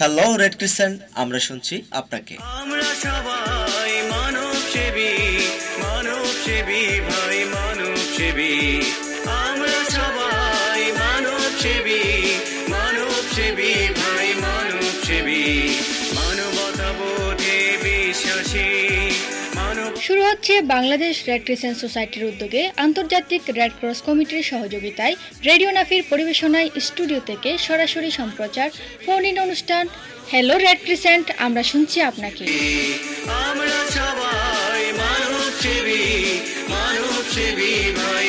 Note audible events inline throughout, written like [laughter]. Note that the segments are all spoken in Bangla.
হ্যালো রেড ক্রিসেন্ট আমরা শুনছি আপনাকে আমরা সবাই ভাই শুরু হচ্ছে বাংলাদেশ রেড ক্রিসেন্ট সোসাইটির উদ্যোগে আন্তর্জাতিক রেড ক্রস কমিটির সহযোগিতায় রেডিও নাফির পরিবেশনায় স্টুডিও থেকে সরাসরি সম্প্রচার ফোন ইন অনুষ্ঠান হ্যালো রেড ক্রিসেন্ট আমরা শুনছি আপনাকে আমরা সবাই ভাই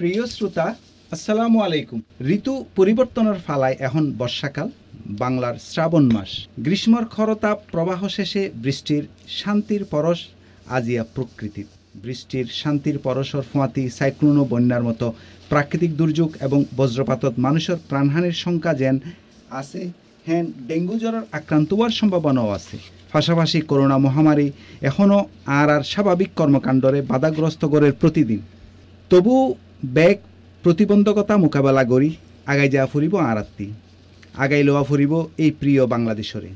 প্রিয় শ্রোতা আসসালামু আলাইকুম ঋতু পরিবর্তনের ফালায় এখন বর্ষাকাল বাংলার শ্রাবণ মাস গ্রীষ্মর খরতাপ প্রবাহ শেষে বৃষ্টির শান্তির পরশ আজিয়া প্রকৃতি বৃষ্টির শান্তির পরশর ফোঁয়াতি সাইক্লোন ও বন্যার মতো প্রাকৃতিক দুর্যোগ এবং বজ্রপাতত মানুষের প্রাণহানির সংখ্যা যেন আছে হ্যান ডেঙ্গু জ্বরের আক্রান্ত হওয়ার সম্ভাবনাও আছে পাশাপাশি করোনা মহামারী এখনও আর আর স্বাভাবিক কর্মকাণ্ডরে বাধাগ্রস্ত করে প্রতিদিন তবু বেগ প্রতিবন্ধকতা মোকাবেলা করি আগাই যাওয়া ফুরিব আরাত্তি আগাই লওয়া ফুরিব এই প্রিয় বাংলাদেশরে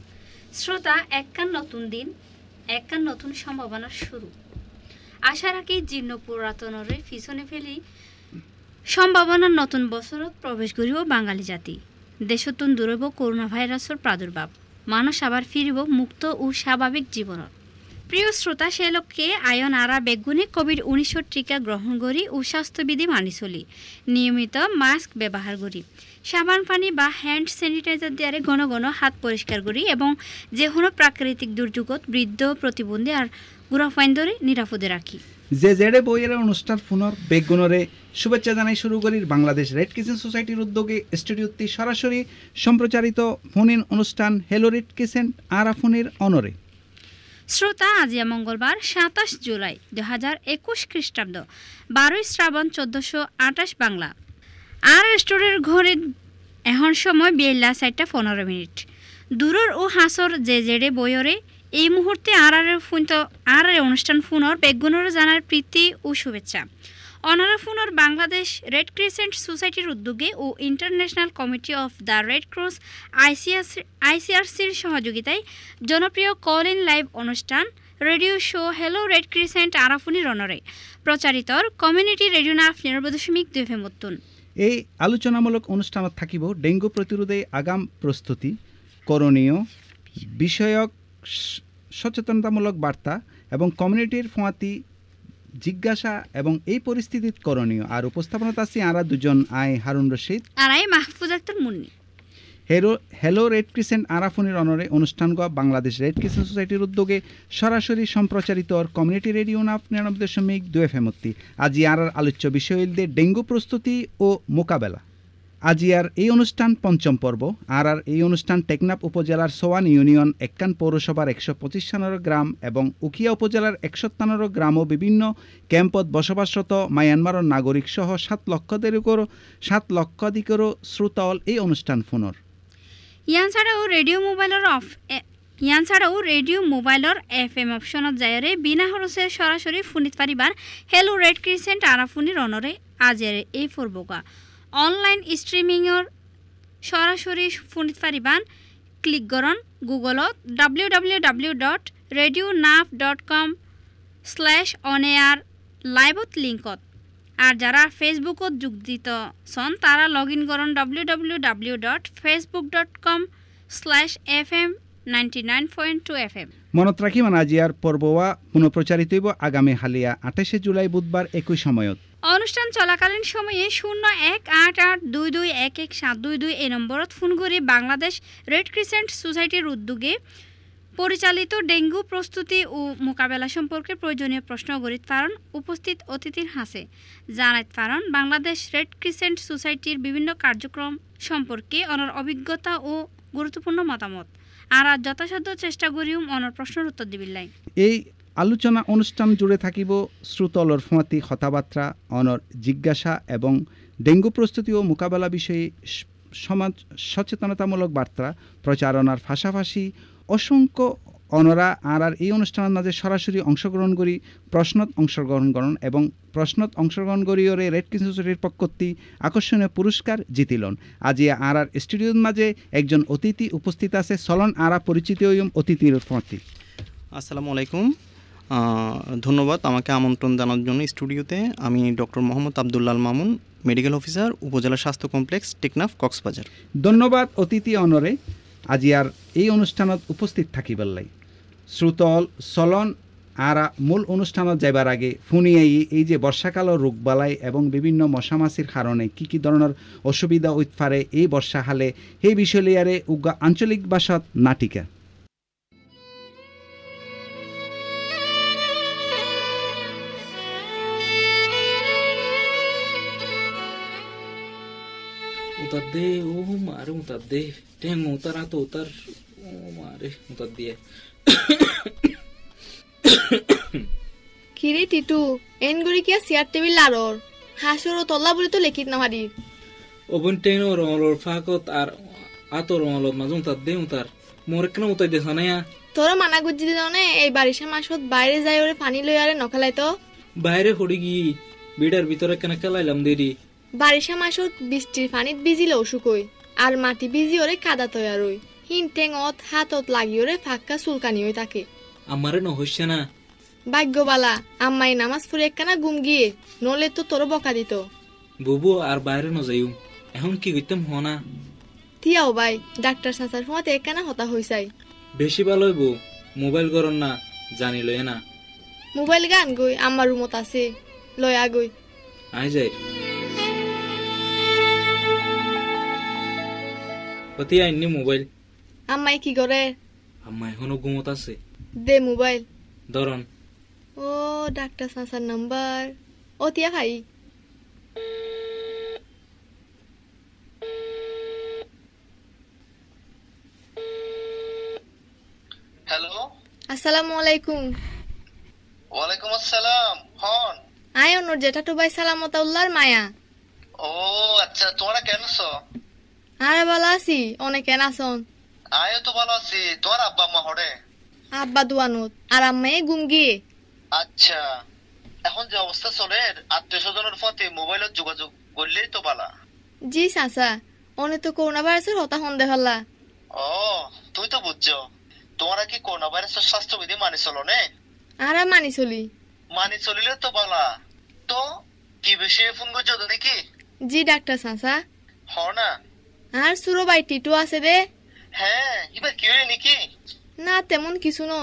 শ্রোতা একান নতুন দিন একান নতুন সম্ভাবনার শুরু আশা রাখি জীর্ণ পুরাতনরে পিছনে ফেলি সম্ভাবনার নতুন বছরত প্রবেশ করিব বাঙালি জাতি দেশতুন দূরব করোনা ভাইরাসের প্রাদুর্ভাব মানুষ আবার ফিরিব মুক্ত ও স্বাভাবিক জীবনত প্রিয় শ্রোতা সে লক্ষ্যে আয়ন আরা বেগুনে কোভিড উনিশের টিকা গ্রহণ করি ও স্বাস্থ্যবিধি মানি চলি নিয়মিত মাস্ক ব্যবহার করি সাবান পানি বা হ্যান্ড স্যানিটাইজার দিয়ে ঘন ঘন হাত পরিষ্কার করি এবং যে কোনো প্রাকৃতিক দুর্যোগত বৃদ্ধ প্রতিবন্ধী আর ধরে নিরাপদে রাখি যে জেডে বইয়ের অনুষ্ঠান পুনর বেগুনরে শুভেচ্ছা জানাই শুরু করি বাংলাদেশ রেড কিচেন সোসাইটির উদ্যোগে স্টুডিওতে সরাসরি সম্প্রচারিত ফোন অনুষ্ঠান হেলো রেড কিচেন আরাফুনির অনরে শ্রোতা আজ মঙ্গলবার সাতাশ জুলাই দু হাজার একুশ খ্রিস্টাব্দ বারোই শ্রাবণ চোদ্দশো আঠাশ বাংলা আর স্টোরের ঘরে এখন সময় বিয়েলা চারটা পনেরো মিনিট দূরর ও হাসর যে জেড়ে বইরে এই মুহূর্তে আর আর ফোন তো আর আর অনুষ্ঠান ফোনর বেগুনর জানার প্রীতি ও শুভেচ্ছা অনারাফুনর বাংলাদেশ রেড ক্রিসেন্ট সোসাইটির উদ্যোগে ও international committee of the red cross ICRC আইসিআরসির সহযোগিতায় জনপ্রিয় কল ইন লাইভ অনুষ্ঠান radio show hello red crescent আরাফুনি রনরে প্রচারিতর কমিউনিটি রেডিও নাফ নিরব দশমিক দুই ফেমত্তুন এই আলোচনামূলক অনুষ্ঠানত থাকিব ডেঙ্গু প্রতিরোধে আগাম প্রস্তুতি করণীয় বিষয়ক সচেতনতামূলক বার্তা এবং কমিউনিটির ফোঁয়াতি জিজ্ঞাসা এবং এই পরিস্থিতিত করণীয় আর উপস্থাপনাত আছি আরা দুজন আই হারুন রশিদ আর আই মাহফুজ আক্তার মুন্নি হেরো হ্যালো রেড ক্রিসেন্ট আরাফুনের অনরে অনুষ্ঠান বাংলাদেশ রেড ক্রিসেন্ট সোসাইটির উদ্যোগে সরাসরি সম্প্রচারিত আর কমিউনিটি রেডিও নাফ নিরানব্বই দশমিক দুই এফ এমত্তি আজ আর আলোচ্য বিষয় ডেঙ্গু প্রস্তুতি ও মোকাবেলা আজিয়ার এই অনুষ্ঠান পঞ্চম পর্ব আর আর এই অনুষ্ঠান টেকনাপ উপজেলার সোয়ান ইউনিয়ন একান পৌরসভার একশো পঁচিশ সানোর গ্রাম এবং উকিয়া উপজেলার একশো তানোর গ্রাম ও বিভিন্ন ক্যাম্পত বসবাসরত মায়ানমারের নাগরিক সহ সাত উপর সাত লক্ষাধিকেরও শ্রোতাল এই অনুষ্ঠান ফোনর ইয়ান ছাড়াও রেডিও মোবাইলের অফ ইয়ান ছাড়াও রেডিও মোবাইলের এফ এম অপশনত যায়রে বিনা হরসে সরাসরি ফুনিত পারিবার হেলো রেড ক্রিসেন্ট আরাফুনির অনরে আজের এই ফুরবগা অনলাইন স্ট্রিমিংয়ের সরাসরি ফোনিত পাৰিবান ক্লিক কৰণ গুগলত W W W dot radio' Naf dot com শ্লেছ অন এয়ার লাইভত লিংকত আর যারা ফেসবুকত যোগ দিত সন তারা লগ ইন করুন W W W dot facebook dot com slash F M ninety nine point two F M মনত ৰাখিবান আজিয়াৰ পৰ্বৱা পুনৰ হ'ব আগামী হালিয়া আঠাইছে জুলাই বুধবাৰ একই সময়ত অনুষ্ঠান চলাকালীন সময়ে শূন্য এক আট আট দুই দুই এক এক সাত দুই দুই এ নম্বরত ফোন করে বাংলাদেশ রেড ক্রিসেন্ট সোসাইটির উদ্যোগে পরিচালিত ডেঙ্গু প্রস্তুতি ও মোকাবেলা সম্পর্কে প্রয়োজনীয় প্রশ্ন গরিত পারণ উপস্থিত অতিথির হাসে জানাইত পারণ বাংলাদেশ রেড ক্রিসেন্ট সোসাইটির বিভিন্ন কার্যক্রম সম্পর্কে অনর অভিজ্ঞতা ও গুরুত্বপূর্ণ মতামত আর যথাসাধ্য চেষ্টা করিও অনর প্রশ্নের উত্তর দিবিল্লাই এই আলোচনা অনুষ্ঠান জুড়ে থাকিব শ্রুতলর ফোঁয়াতি কথাবার্তা অনর জিজ্ঞাসা এবং ডেঙ্গু প্রস্তুতি ও মোকাবেলা বিষয়ে সমাজ সচেতনতামূলক বার্তা প্রচারণার পাশাপাশি অসংখ্য অনরা আর আর এই অনুষ্ঠানের মাঝে সরাসরি অংশগ্রহণ করি প্রশ্নত অংশগ্রহণ করন এবং প্রশ্নত অংশগ্রহণ ওরে রেড কিং সোসাইটির পক্ষত্তি আকর্ষণীয় পুরস্কার জিতিলন আজি আর আর স্টুডিওর মাঝে একজন অতিথি উপস্থিত আছে সলন আরা পরিচিত অতিথির প্রতি আসসালামু আলাইকুম ধন্যবাদ আমাকে আমন্ত্রণ জানার জন্য স্টুডিওতে আমি doctor Mohammad Abdullal Mamun medical officer upazila স্বাস্থ্য কমপ্লেক্স টেকনাফ কক্সবাজার ধন্যবাদ অতিথি অনরে আজি আর এই অনুষ্ঠানত উপস্থিত থাকিবাল্লাই শ্রুতল চলন আর মূল অনুষ্ঠানত যাইবার আগে ফুনিয়াই এই যে রোগ বালাই এবং বিভিন্ন মশামাছির কারণে কি কি ধরনের অসুবিধা উৎফারে এই হালে সেই বিষয় লিয়ারে উগা আঞ্চলিক ভাষাত নাটিকা উতার দে ও মারে উতার দে ঠ্যাং উতার হাত উতার ও মারে উতার দিয়ে কিরে টিটু এন গুড়ি কিয়া চেয়ার টেবিল লারর হাসর ও তল্লা বলি তো লেখিত না হারি ওবন টেন ওর অমলর ফাঁকত আর আতর অমলত মাঝে উতার দে উতার মোর কেন উতার দেছ না তোরা মানা গুজি দিল নে এই বারিশা মাসত বাইরে যাই ওরে পানি লই আরে নখালাই তো বাইরে হড়ি গি বিড়ার ভিতরে কেন খেলাইলাম দেরি বারিশা মাসুত বৃষ্টির পানিত বিজিলে অসুখই আর মাটি বিজি ওরে কাদা তৈয়ারই হিন টেং অত হাতত লাগি ওরে ফাক্কা চুলকানি হয়ে থাকে আমারে নহস্যা না ভাগ্যবালা আম্মাই নামাজ পড়ে একখানা গুম গিয়ে নলে তো তোর বকা দিত বুবু আর বাইরে ন যাইও এখন কি কইতাম হ না থিয়াও ভাই ডাক্তার সাসার ফোনতে একখানা হতা হইছাই বেশি ভালো হইব মোবাইল গরম না জানি লয় না মোবাইল গান গই আমার রুমত আছে লয় আগই আই যাই কতি আইনি মোবাইল আম্মাই কি করে আম্মা এখনো ঘুমত আছে দে মোবাইল ধরন ও ডাক্তার সাসার নাম্বার ও খাই আসসালামু আলাইকুম ওয়ালাইকুম আসসালাম হন আয় অনুর জেঠাটু ভাই সালামত উল্লার মায়া ও আচ্ছা তোমরা কেন আরে হ্যাঁ, ভালো আছি অনেক কেন আসন আয়ো তো ভালো আছি তোর আব্বা আম্মা হরে আব্বা দুয়ানুত আর আম্মাই গুম আচ্ছা এখন যে অবস্থা চলে আত্মীয় স্বজনের পথে মোবাইলত যোগাযোগ করলেই তো বালা জি চাচা অনে তো করোনা ভাইরাসের হতা সন্দেহ হল্লা ও তুই তো বুঝছো তোমরা কি করোনা ভাইরাসের স্বাস্থ্যবিধি মানি চলো নে আরা মানি চলি মানি চলিলে তো বালা তো কি বিষয়ে ফোন করছো নাকি জি ডাক্তার চাচা হ না আর সুরো ভাই টিটু আছে রে হ্যাঁ এবার কি হয়ে নাকি না তেমন কিছু নো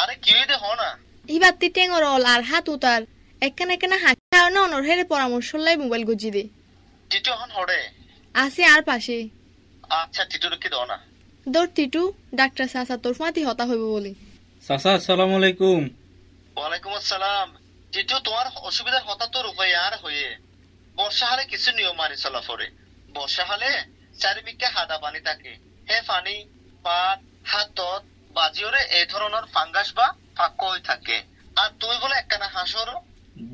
আরে কি দে হ না এবার তি টেঙ্গর অল আর হাত উতার একখানে একখানে হাঁটি খাও না অনর হেরে পরামর্শ লাই মোবাইল গুজি দে টিটু হন হড়ে আছে আর পাশে আচ্ছা টিটু কি দাও না দর টিটু ডাক্তার সাসা তোর মাতি হতা হইব বলি সাসা আসসালামু আলাইকুম ওয়ালাইকুম আসসালাম টিটু তোমার অসুবিধা হতা তোর উপায় আর হইয়ে বর্ষা হলে কিছু নিয়ম মানি চলা পরে বর্ষা হলে চারিবিকে হাদা পানি থাকে হে পানি পাত হাতত বাজিওরে এই ধরনের ফাঙ্গাস বা হয়ে থাকে আর তুই বলে একখানা হাসর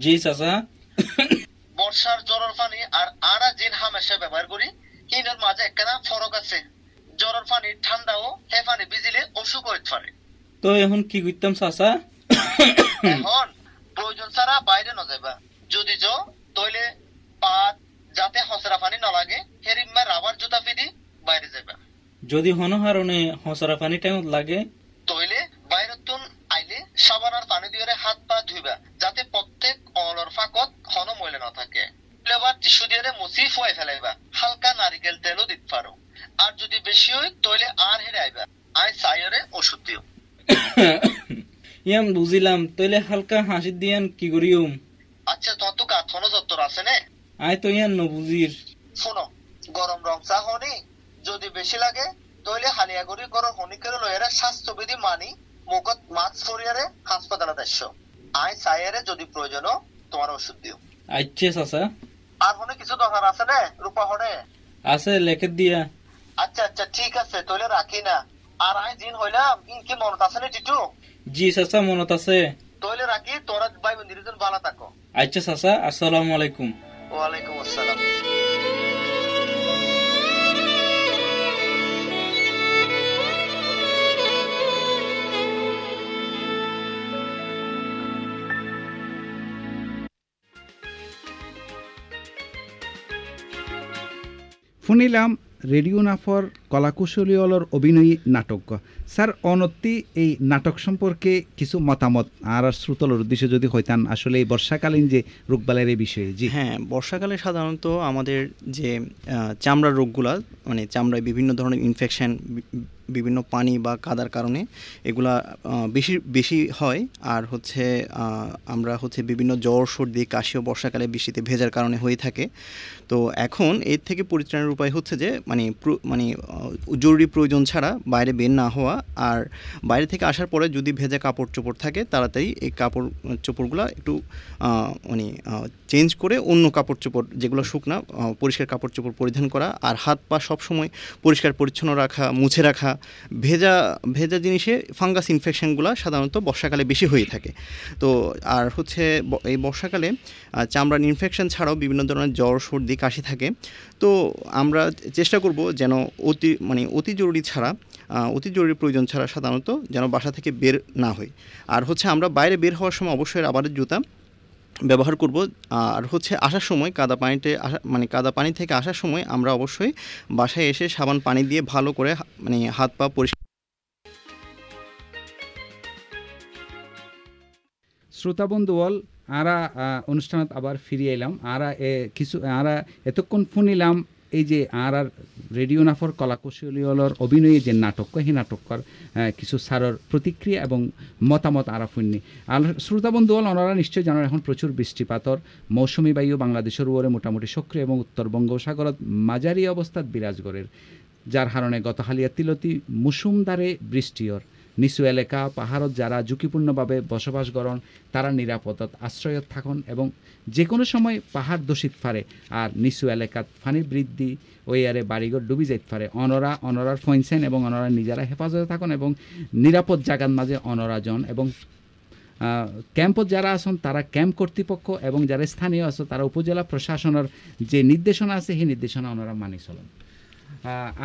জি চাচা বর্ষার জ্বরের পানি আর আড়া জিন হামেশা ব্যবহার করি ইনের মাঝে একখানা ফরক আছে জ্বরের পানি ঠান্ডা ও হে পানি বিজিলে অসুখ হইতে পারে তো এখন কি করতাম চাচা এখন প্রয়োজন ছাড়া বাইরে না যাইবা যদি যো তইলে পাত যাতে হসরা পানি না লাগে হেরিম্মা রাবার জুতা পিদি বাইরে যাবে যদি হনহারণে হসরা পানি টাইম লাগে তইলে বাইরে তুন আইলে সাবান আর পানি দিয়ে হাত পা ধুইবা যাতে প্রত্যেক অলর ফাকত হন ময়লা না থাকে লেবার টিস্যু দিয়ে মুছি ফুয়াই ফেলাইবা হালকা নারিকেল তেলও দিতে পারো আর যদি বেশি হয় তইলে আর হেরে আইবা আই সাইরে ওষুধ দিও ইয়াম বুঝিলাম তইলে হালকা হাসি দিয়ান কি করিও আচ্ছা তত কাথনো যত্তর আছে না আয় তো ইয়ান গরম রং চা হনি যদি বেশি লাগে হনি করে লয়েরা স্বাস্থ্যবিধি মানি মুখত ফরিয়ারে হাসপাতালে আয় যদি প্রয়োজন তোমার ওষুধ দিও আচ্ছা চাচা আর হনে কিছু দরকার আছে না রূপা হনে আছে লেখে দিয়া আচ্ছা আচ্ছা ঠিক আছে তইলে রাখি না আর আয় দিন হইলাম কি মনত আছে না টিটু জি চাচা মনত আছে তইলে রাখি তোরা ভাই বন্ধুদের ভালো থাকো আচ্ছা আসসালামু আলাইকুম ওয়ালাইকুম আসসালাম ফোন নিলাম রেডিও নাফর কলাকুশলীওয়ালর অভিনয়ী নাটক স্যার অনতি এই নাটক সম্পর্কে কিছু মতামত আর শ্রুতলর উদ্দেশ্যে যদি হইতান আসলে এই বর্ষাকালীন যে রোগবালের এই বিষয়ে জি হ্যাঁ বর্ষাকালে সাধারণত আমাদের যে চামড়ার রোগগুলা মানে চামড়ায় বিভিন্ন ধরনের ইনফেকশন বিভিন্ন পানি বা কাদার কারণে এগুলা বেশি বেশি হয় আর হচ্ছে আমরা হচ্ছে বিভিন্ন জ্বর সর্দি কাশিও বর্ষাকালে বৃষ্টিতে ভেজার কারণে হয়ে থাকে তো এখন এর থেকে পরিত্রাণের উপায় হচ্ছে যে মানে মানে জরুরি প্রয়োজন ছাড়া বাইরে বের না হওয়া আর বাইরে থেকে আসার পরে যদি ভেজা কাপড় চোপড় থাকে তাড়াতাড়ি এই কাপড় চোপড়গুলো একটু মানে চেঞ্জ করে অন্য কাপড় চোপড় যেগুলো শুকনা পরিষ্কার কাপড় চোপড় পরিধান করা আর হাত পা সবসময় পরিষ্কার পরিচ্ছন্ন রাখা মুছে রাখা ভেজা ভেজা জিনিসে ফাঙ্গাস ইনফেকশনগুলো সাধারণত বর্ষাকালে বেশি হয়ে থাকে তো আর হচ্ছে এই বর্ষাকালে চামড়ার ইনফেকশন ছাড়াও বিভিন্ন ধরনের জ্বর সর্দি কাশি থাকে তো আমরা চেষ্টা করব যেন অতি মানে অতি জরুরি ছাড়া অতি জরুরি প্রয়োজন ছাড়া সাধারণত যেন বাসা থেকে বের না হয় আর হচ্ছে আমরা বাইরে বের হওয়ার সময় অবশ্যই আবার জুতা ব্যবহার করব আর হচ্ছে আসার সময় কাদা পানিতে মানে কাদা পানি থেকে আসার সময় আমরা অবশ্যই বাসায় এসে সাবান পানি দিয়ে ভালো করে মানে হাত পা পরিষ্কার শ্রোতাবন্ধুয়াল আরা অনুষ্ঠানত আবার ফিরিয়ে এলাম আরা কিছু আরা এতক্ষণ শুনিলাম এই যে আর আর রেডিও নাফর কলাকুশলীলর অভিনয়ে যে নাটক সেই নাটকর কিছু সারর প্রতিক্রিয়া এবং মতামত আরা ফুন্নি আর শ্রোতাবন্ধু হল ওনারা নিশ্চয় জানার এখন প্রচুর বৃষ্টিপাতর মৌসুমি বায়ু বাংলাদেশের ওরে মোটামুটি সক্রিয় এবং উত্তর বঙ্গোপসাগরত মাঝারি অবস্থাত বিরাজগড়ের যার কারণে গতহালিয়া তিলতি মুসুমদারে বৃষ্টিয়র নিচু এলাকা পাহাড়ত যারা ঝুঁকিপূর্ণভাবে বসবাস করেন তারা নিরাপদত আশ্রয়ত থাকুন এবং যে কোনো সময় পাহাড় দূষিত পারে আর নিচু এলাকাত ফানি বৃদ্ধি ওই আরে বাড়িঘর ডুবি যাইতে পারে অনরা অনরার ফইনসেন এবং অনরা নিজেরা হেফাজতে থাকুন এবং নিরাপদ জায়গার মাঝে অনরাজন এবং ক্যাম্পত যারা আছেন তারা ক্যাম্প কর্তৃপক্ষ এবং যারা স্থানীয় আছে তারা উপজেলা প্রশাসনের যে নির্দেশনা আছে সেই নির্দেশনা ওনারা মানি চলেন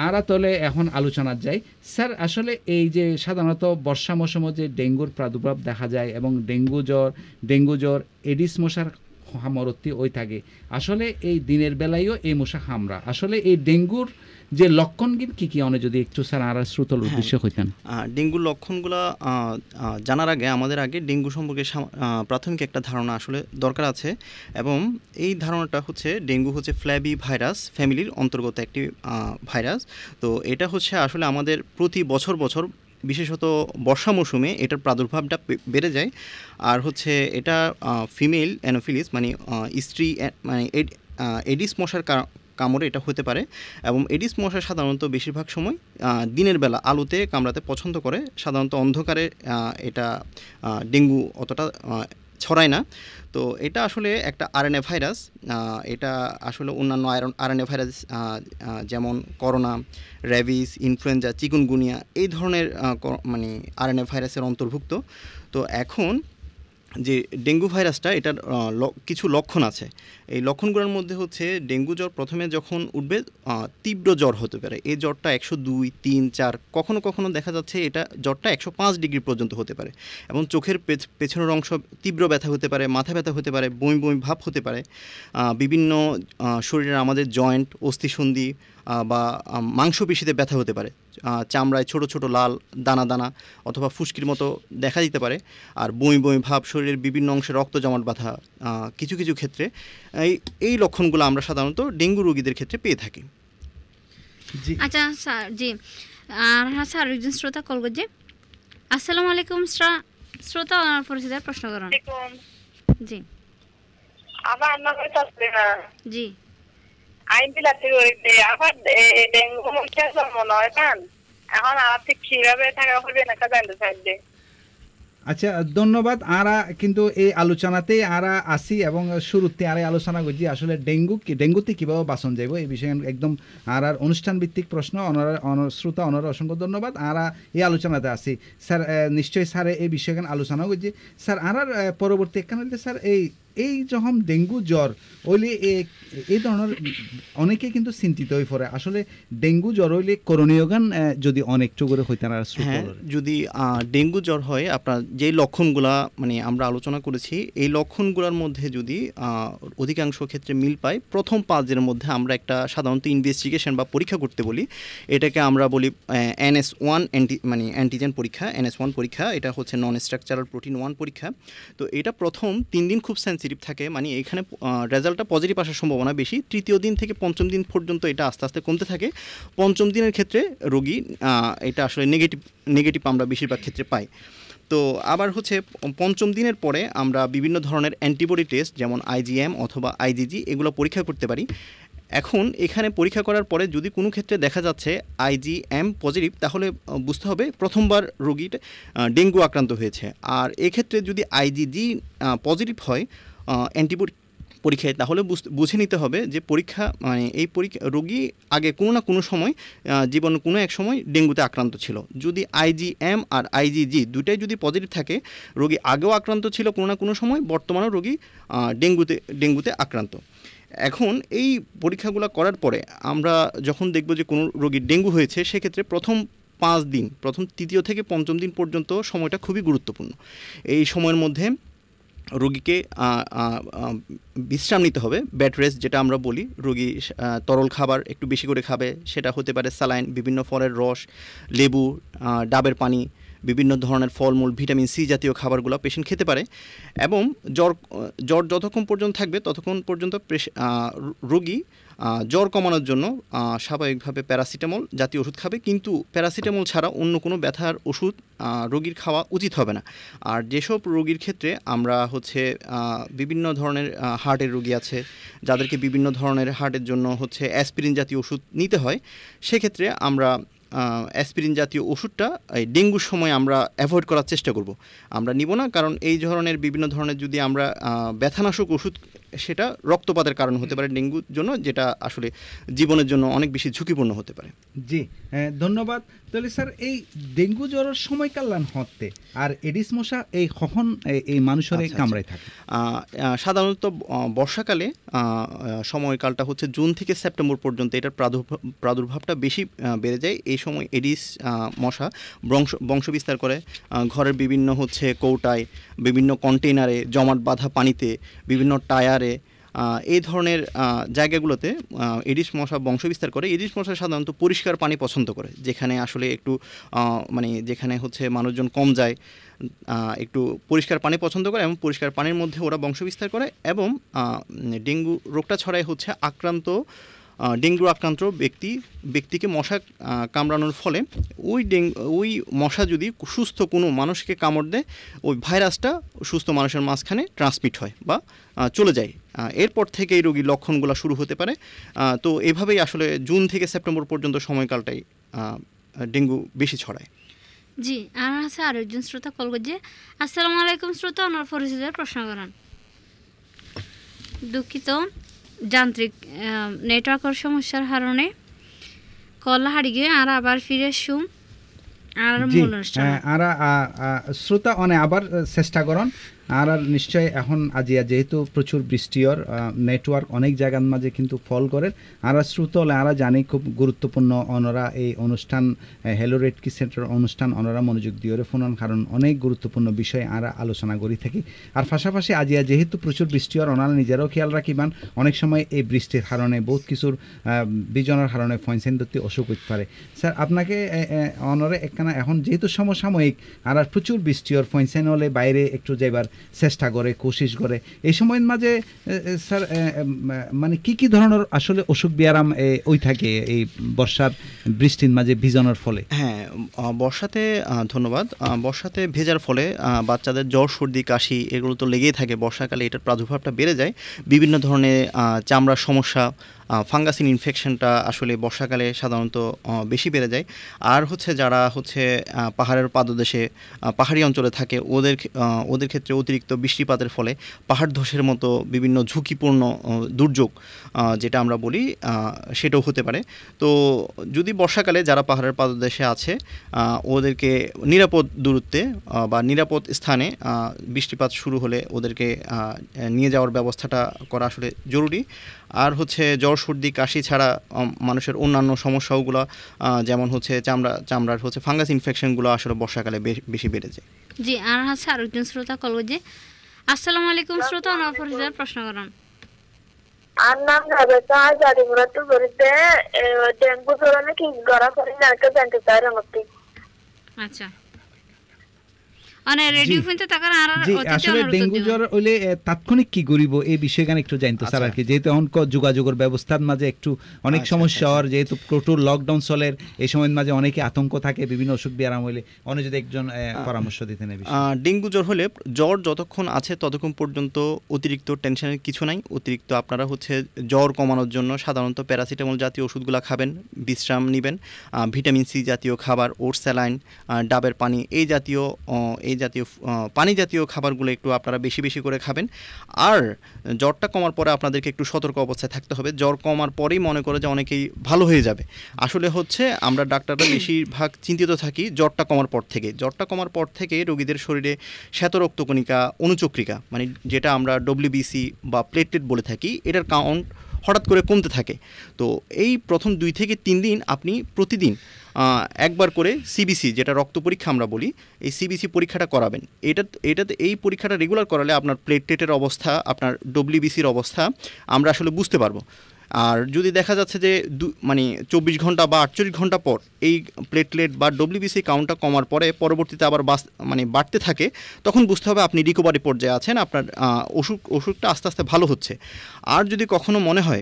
আরা তলে এখন আলোচনা যায় স্যার আসলে এই যে সাধারণত বর্ষা মৌসুমে যে ডেঙ্গুর প্রাদুর্ভাব দেখা যায় এবং ডেঙ্গু জ্বর ডেঙ্গু জ্বর এডিস মশার হামরত্তি ওই থাকে আসলে এই দিনের বেলায়ও এই মশা হামরা আসলে এই ডেঙ্গুর যে লক্ষণ লক্ষণগুলি কী কী অনেক যদি একটু স্যার আর শ্রুতল হ্যাঁ। উদ্দেশ্য হইতেন ডেঙ্গুর জানার আগে আমাদের আগে ডেঙ্গু সম্পর্কে প্রাথমিক একটা ধারণা আসলে দরকার আছে এবং এই ধারণাটা হচ্ছে ডেঙ্গু হচ্ছে ফ্ল্যাবি ভাইরাস ফ্যামিলির অন্তর্গত একটি ভাইরাস তো এটা হচ্ছে আসলে আমাদের প্রতি বছর বছর বিশেষত বর্ষা মৌসুমে এটার প্রাদুর্ভাবটা বেড়ে যায় আর হচ্ছে এটা ফিমেল অ্যানোফিলিস মানে স্ত্রী মানে এডিস মশার কামড়ে এটা হতে পারে এবং এডিস মশা সাধারণত বেশিরভাগ সময় দিনের বেলা আলোতে কামড়াতে পছন্দ করে সাধারণত অন্ধকারে এটা ডেঙ্গু অতটা ছড়ায় না তো এটা আসলে একটা আরএনএ ভাইরাস এটা আসলে অন্যান্য আয়রন আরএনএ ভাইরাস যেমন করোনা র্যাবিস ইনফ্লুয়েঞ্জা চিকুনগুনিয়া এই ধরনের মানে আরএনএ ভাইরাসের অন্তর্ভুক্ত তো এখন যে ডেঙ্গু ভাইরাসটা এটার কিছু লক্ষণ আছে এই লক্ষণগুলোর মধ্যে হচ্ছে ডেঙ্গু জ্বর প্রথমে যখন উঠবে তীব্র জ্বর হতে পারে এই জ্বরটা একশো দুই তিন চার কখনও কখনও দেখা যাচ্ছে এটা জ্বরটা একশো পাঁচ ডিগ্রি পর্যন্ত হতে পারে এবং চোখের পেছনের অংশ তীব্র ব্যথা হতে পারে মাথা ব্যথা হতে পারে বমি বমি ভাব হতে পারে বিভিন্ন শরীরের আমাদের জয়েন্ট অস্থিসন্ধি বা মাংসপেশিতে ব্যথা হতে পারে চামড়ায় ছোট ছোট লাল দানা দানা অথবা ফুসকির মতো দেখা দিতে পারে আর বই বমি ভাব শরীরের বিভিন্ন অংশে রক্ত জমাট বাঁধা কিছু কিছু ক্ষেত্রে এই এই লক্ষণগুলো আমরা সাধারণত ডেঙ্গু রোগীদের ক্ষেত্রে পেয়ে থাকি আচ্ছা স্যার জি আর হ্যাঁ স্যার একজন শ্রোতা কল করছে আসসালামু আলাইকুম শ্রোতা পরিচিতের প্রশ্ন করুন জি আমার নাম জি আচ্ছা ধন্যবাদ আরা কিন্তু এই আলোচনাতে আরা আসি এবং শুরুতে আর আলোচনা করছি আসলে ডেঙ্গু ডেঙ্গুতে কীভাবে বাসন যাইব এই বিষয়ে একদম আর আর অনুষ্ঠান ভিত্তিক প্রশ্ন অনারা শ্রোতা অনারা অসংখ্য ধন্যবাদ আরা এই আলোচনাতে আসি স্যার নিশ্চয়ই স্যার এই বিষয়ে আলোচনা করছি স্যার আর পরবর্তী একখান স্যার এই এই যখন ডেঙ্গু জ্বর হইলে এই ধরনের অনেকে কিন্তু চিন্তিত হয়ে পড়ে আসলে ডেঙ্গু জ্বর হইলে করণীয় গান যদি অনেক চোখে হইতে না হ্যাঁ যদি ডেঙ্গু জ্বর হয় আপনার যে লক্ষণগুলা মানে আমরা আলোচনা করেছি এই লক্ষণগুলোর মধ্যে যদি অধিকাংশ ক্ষেত্রে মিল পাই প্রথম পাঁচ দিনের মধ্যে আমরা একটা সাধারণত ইনভেস্টিগেশন বা পরীক্ষা করতে বলি এটাকে আমরা বলি এনএস ওয়ান অ্যান্টি মানে অ্যান্টিজেন পরীক্ষা এনএস ওয়ান পরীক্ষা এটা হচ্ছে নন স্ট্রাকচারাল প্রোটিন ওয়ান পরীক্ষা তো এটা প্রথম তিন দিন খুব সেন্সিটিভ পজিটিভ থাকে মানে এখানে রেজাল্টটা পজিটিভ আসার সম্ভাবনা বেশি তৃতীয় দিন থেকে পঞ্চম দিন পর্যন্ত এটা আস্তে আস্তে কমতে থাকে পঞ্চম দিনের ক্ষেত্রে রোগী এটা আসলে নেগেটিভ নেগেটিভ আমরা বেশিরভাগ ক্ষেত্রে পাই তো আবার হচ্ছে পঞ্চম দিনের পরে আমরা বিভিন্ন ধরনের অ্যান্টিবডি টেস্ট যেমন আইজিএম অথবা আইজিজি এগুলো পরীক্ষা করতে পারি এখন এখানে পরীক্ষা করার পরে যদি কোনো ক্ষেত্রে দেখা যাচ্ছে আইজিএম পজিটিভ তাহলে বুঝতে হবে প্রথমবার রোগীর ডেঙ্গু আক্রান্ত হয়েছে আর এক্ষেত্রে যদি আইজিজি পজিটিভ হয় অ্যান্টিবডি পরীক্ষায় তাহলে বুঝে নিতে হবে যে পরীক্ষা মানে এই পরীক্ষা রোগী আগে কোনো না কোনো সময় জীবন কোনো এক সময় ডেঙ্গুতে আক্রান্ত ছিল যদি আইজিএম আর আইজিজি দুটাই যদি পজিটিভ থাকে রোগী আগেও আক্রান্ত ছিল কোনো না কোনো সময় বর্তমানেও রোগী ডেঙ্গুতে ডেঙ্গুতে আক্রান্ত এখন এই পরীক্ষাগুলো করার পরে আমরা যখন দেখব যে কোনো রোগীর ডেঙ্গু হয়েছে সেক্ষেত্রে প্রথম পাঁচ দিন প্রথম তৃতীয় থেকে পঞ্চম দিন পর্যন্ত সময়টা খুবই গুরুত্বপূর্ণ এই সময়ের মধ্যে রোগীকে বিশ্রাম নিতে হবে ব্যাড রেস্ট যেটা আমরা বলি রোগী তরল খাবার একটু বেশি করে খাবে সেটা হতে পারে স্যালাইন বিভিন্ন ফলের রস লেবু ডাবের পানি বিভিন্ন ধরনের ফলমূল ভিটামিন সি জাতীয় খাবারগুলো পেশেন্ট খেতে পারে এবং জ্বর জ্বর যতক্ষণ পর্যন্ত থাকবে ততক্ষণ পর্যন্ত রোগী জ্বর কমানোর জন্য স্বাভাবিকভাবে প্যারাসিটামল জাতীয় ওষুধ খাবে কিন্তু প্যারাসিটামল ছাড়া অন্য কোনো ব্যথার ওষুধ রোগীর খাওয়া উচিত হবে না আর যেসব রোগীর ক্ষেত্রে আমরা হচ্ছে বিভিন্ন ধরনের হার্টের রোগী আছে যাদেরকে বিভিন্ন ধরনের হার্টের জন্য হচ্ছে অ্যাসপিরিন জাতীয় ওষুধ নিতে হয় সেক্ষেত্রে আমরা অ্যাসপিরিন জাতীয় ওষুধটা এই ডেঙ্গুর সময় আমরা অ্যাভয়েড করার চেষ্টা করব আমরা নিব না কারণ এই ধরনের বিভিন্ন ধরনের যদি আমরা ব্যথানাশক ওষুধ সেটা রক্তপাতের কারণ হতে পারে ডেঙ্গুর জন্য যেটা আসলে জীবনের জন্য অনেক বেশি ঝুঁকিপূর্ণ হতে পারে জি হ্যাঁ, ধন্যবাদ তাহলে স্যার এই ডেঙ্গু জ্বরের সময় কাল্লান হতে আর এডিস মশা এই কখন এই মানুষের আচ্ছা, আচ্ছা। কামড়ায় থাকে সাধারণত বর্ষাকালে সময়কালটা হচ্ছে জুন থেকে সেপ্টেম্বর পর্যন্ত এটার প্রাদুর্ভাবটা বেশি বেড়ে যায় এই সময় এডিস মশা বংশ বংশবিস্তার করে ঘরের বিভিন্ন হচ্ছে কৌটায় বিভিন্ন কন্টেইনারে জমাট বাঁধা পানিতে বিভিন্ন টায়ার আকারে এই ধরনের জায়গাগুলোতে ইডিশ মশা বংশবিস্তার করে ইডিশ মশা সাধারণত পরিষ্কার পানি পছন্দ করে যেখানে আসলে একটু মানে যেখানে হচ্ছে মানুষজন কম যায় একটু পরিষ্কার পানি পছন্দ করে এবং পরিষ্কার পানির মধ্যে ওরা বংশবিস্তার করে এবং ডেঙ্গু রোগটা ছড়ায় হচ্ছে আক্রান্ত ডেঙ্গু আক্রান্ত ব্যক্তি ব্যক্তিকে মশা কামড়ানোর ফলে ওই ডেঙ্গু ওই মশা যদি সুস্থ কোনো মানুষকে কামড় দেয় ওই ভাইরাসটা সুস্থ মানুষের মাঝখানে ট্রান্সমিট হয় বা চলে যায় এরপর থেকে এই রোগীর লক্ষণগুলো শুরু হতে পারে তো এভাবেই আসলে জুন থেকে সেপ্টেম্বর পর্যন্ত সময়কালটাই ডেঙ্গু বেশি ছড়ায় জি আমার আছে আরও একজন শ্রোতা কল করছে আসসালামু আলাইকুম শ্রোতা আমার পরিচিতের প্রশ্ন করেন দুঃখিত যান্ত্রিক নেটওয়ার্কের সমস্যার কারণে কল হারিয়ে গিয়ে আর আবার ফিরে শুম আর মূল অনুষ্ঠান হ্যাঁ, আর শ্রোতা অনে আবার চেষ্টা করুন আর আর নিশ্চয় এখন আজিয়া যেহেতু প্রচুর বৃষ্টির নেটওয়ার্ক অনেক জায়গার মাঝে কিন্তু ফল করে আর শ্রুত হলে আর জানি খুব গুরুত্বপূর্ণ অনরা এই অনুষ্ঠান হ্যালো রেটকি সেন্টার অনুষ্ঠান অনরা মনোযোগ দিয়ে ফোনান কারণ অনেক গুরুত্বপূর্ণ বিষয় আর আলোচনা করি থাকি আর পাশাপাশি আজিয়া যেহেতু প্রচুর বৃষ্টি আর অনারা নিজেরাও খেয়াল রাখিবান অনেক সময় এই বৃষ্টির কারণে বহুত কিছুর বিজনের কারণে ফয়েন্সেন দত্তি অসুখ হইতে পারে স্যার আপনাকে অনরে একখানা এখন যেহেতু সমসাময়িক আর প্রচুর বৃষ্টি আর ফয়েন্সেন হলে বাইরে একটু যাইবার চেষ্টা করে কোশিশ করে এই সময়ের মাঝে স্যার মানে কি কি ধরনের আসলে অসুখ বিয়ারাম ওই থাকে এই বর্ষার বৃষ্টির মাঝে ভিজানোর ফলে হ্যাঁ বর্ষাতে ধন্যবাদ বর্ষাতে ভেজার ফলে বাচ্চাদের জ্বর সর্দি কাশি এগুলো তো লেগেই থাকে বর্ষাকালে এটার প্রাদুর্ভাবটা বেড়ে যায় বিভিন্ন ধরনের চামড়ার সমস্যা ফাঙ্গাসিন ইনফেকশনটা আসলে বর্ষাকালে সাধারণত বেশি বেড়ে যায় আর হচ্ছে যারা হচ্ছে পাহাড়ের পাদদেশে পাহাড়ি অঞ্চলে থাকে ওদের ওদের ক্ষেত্রে অতিরিক্ত বৃষ্টিপাতের ফলে পাহাড় ধসের মতো বিভিন্ন ঝুঁকিপূর্ণ দুর্যোগ যেটা আমরা বলি সেটাও হতে পারে তো যদি বর্ষাকালে যারা পাহাড়ের পাদদেশে আছে ওদেরকে নিরাপদ দূরত্বে বা নিরাপদ স্থানে বৃষ্টিপাত শুরু হলে ওদেরকে নিয়ে যাওয়ার ব্যবস্থাটা করা আসলে জরুরি আর হচ্ছে জ্বর সর্দি কাশি ছাড়া মানুষের অন্যান্য সমস্যাগুলো যেমন হচ্ছে চামড়া চামড়ার হচ্ছে ফাঙ্গাস ইনফেকশনগুলো আসলে বর্ষাকালে বেশি বেড়ে যায় জি আর হচ্ছে আর একজন শ্রোতা কল যে আসসালামু আলাইকুম শ্রোতা নফরিজার প্রশ্ন করুন আর নাম রাবেতা জাদি মুরাতু বলতে ডেঙ্গু জ্বর নাকি গড়া করে নাকে জানতে চাই আমার আচ্ছা মানে রেডিও ফোনতে তাকার আর আসলে ডেঙ্গু জ্বর হইলে তাৎক্ষণিক কি করিব এই বিষয়ে গান একটু জানতে স্যার আচ্ছা। আর কি যেহেতু এখন যোগাযোগের ব্যবস্থার মাঝে একটু অনেক আচ্ছা, সমস্যা আর আচ্ছা। যেহেতু প্রচুর লকডাউন চলের এই সময়ের মাঝে অনেকে আতঙ্ক থাকে বিভিন্ন অসুখ বিয়ারাম হইলে অনেক যদি একজন পরামর্শ দিতে দিতেন ডেঙ্গু জ্বর হলে জ্বর যতক্ষণ আছে ততক্ষণ পর্যন্ত অতিরিক্ত টেনশনের কিছু নাই অতিরিক্ত আপনারা হচ্ছে জ্বর কমানোর জন্য সাধারণত প্যারাসিটামল জাতীয় ওষুধগুলো খাবেন বিশ্রাম নেবেন ভিটামিন সি জাতীয় খাবার ওর স্যালাইন ডাবের পানি এই জাতীয় এই জাতীয় পানি জাতীয় খাবারগুলো একটু আপনারা বেশি বেশি করে খাবেন আর জ্বরটা কমার পরে আপনাদেরকে একটু সতর্ক অবস্থায় থাকতে হবে জ্বর কমার পরেই মনে করে যে অনেকেই ভালো হয়ে যাবে আসলে হচ্ছে আমরা ডাক্তাররা [clears throat] বেশিরভাগ চিন্তিত থাকি জ্বরটা কমার পর থেকে জ্বরটা কমার পর থেকে রোগীদের শরীরে শ্বেতরক্তকণিকা অনুচক্রিকা মানে যেটা আমরা ডব্লিউবিসি বা প্লেটলেট বলে থাকি এটার কাউন্ট হঠাৎ করে কমতে থাকে তো এই প্রথম দুই থেকে তিন দিন আপনি প্রতিদিন একবার করে সিবিসি যেটা রক্ত পরীক্ষা আমরা বলি এই সিবিসি পরীক্ষাটা করাবেন এটা এটাতে এই পরীক্ষাটা রেগুলার করালে আপনার প্লেটলেটের অবস্থা আপনার ডব্লিউবিসির অবস্থা আমরা আসলে বুঝতে পারবো আর যদি দেখা যাচ্ছে যে দু মানে চব্বিশ ঘন্টা বা আটচল্লিশ ঘন্টা পর এই প্লেটলেট বা ডব্লিউবিসি কাউন্টটা কমার পরে পরবর্তীতে আবার বাস মানে বাড়তে থাকে তখন বুঝতে হবে আপনি রিকভারি পর্যায়ে আছেন আপনার ওষুধ ওষুধটা আস্তে আস্তে ভালো হচ্ছে আর যদি কখনো মনে হয়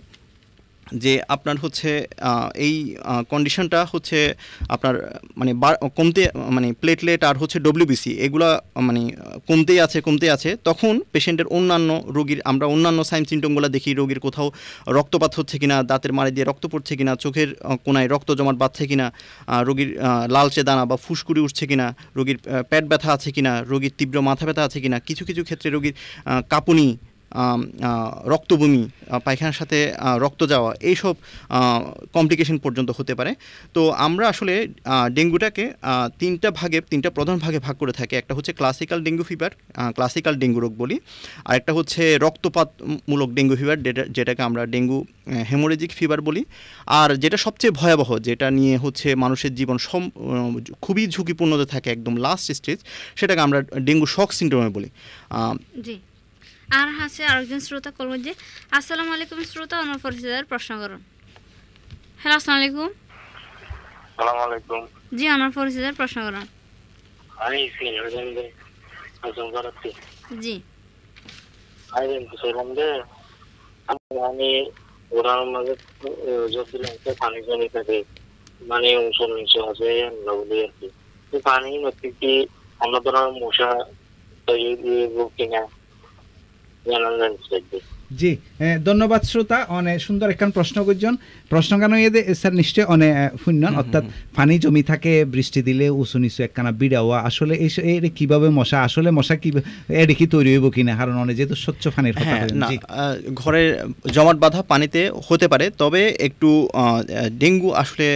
যে আপনার হচ্ছে এই কন্ডিশনটা হচ্ছে আপনার মানে কমতে মানে প্লেটলেট আর হচ্ছে ডব্লিউবিসি এগুলা মানে কমতেই আছে কমতে আছে তখন পেশেন্টের অন্যান্য রোগীর আমরা অন্যান্য সাইন সিমটমগুলো দেখি রোগীর কোথাও রক্তপাত হচ্ছে কিনা দাঁতের মারি দিয়ে রক্ত পড়ছে কিনা চোখের কোনায় রক্ত জমাট বাঁধছে কিনা রোগীর লালচে দানা বা ফুসকুড়ি উঠছে কিনা রোগীর পেট ব্যথা আছে কিনা রোগীর তীব্র মাথা ব্যথা আছে কিনা কিছু কিছু ক্ষেত্রে রোগীর কাঁপুনি রক্তভূমি পায়খানার সাথে রক্ত যাওয়া এইসব কমপ্লিকেশন পর্যন্ত হতে পারে তো আমরা আসলে ডেঙ্গুটাকে তিনটা ভাগে তিনটা প্রধান ভাগে ভাগ করে থাকি একটা হচ্ছে classical dengue fever classical dengue রোগ বলি আর একটা হচ্ছে রক্তপাতমূলক ডেঙ্গু ফিভার যেটাকে আমরা ডেঙ্গু হেমোরেজিক ফিভার বলি আর যেটা সবচেয়ে ভয়াবহ যেটা নিয়ে হচ্ছে মানুষের জীবন সম খুবই ঝুঁকিপূর্ণতে থাকে একদম লাস্ট স্টেজ সেটাকে আমরা ডেঙ্গু শক সিন্ড্রোমে বলি আর হাসে আরেকজন শ্রোতা কল যে আসসালামু আলাইকুম শ্রোতা অনুপরিচিতের প্রশ্ন করুন হ্যালো আসসালামু আলাইকুম আসসালামু আলাইকুম জি অনুপরিচিতের প্রশ্ন করুন আমি সিনিয়র জি আই এম আমি ওরা মানে যদি লাগে পানি পানি থাকে মানে উঁচুর নিচে আছে নগুলি আর কি পানি নদী কি অন্য ধরনের মশা তৈরি দিয়ে কিনা জি ধন্যবাদ শ্রোতা অনেক সুন্দর একখান প্রশ্ন করছেন প্রশ্ন কেন ইয়ে এদের স্যার নিশ্চয় অনেক শূন্য অর্থাৎ পানি জমি থাকে বৃষ্টি দিলে উঁচু নিচু একখানা বিড়াওয়া আসলে এই কিভাবে মশা আসলে মশা কি এটা কি তৈরি হইব কিনা কারণ অনেক যেহেতু স্বচ্ছ পানির হ্যাঁ, ঘরে জমাট বাঁধা পানিতে হতে পারে তবে একটু ডেঙ্গু আসলে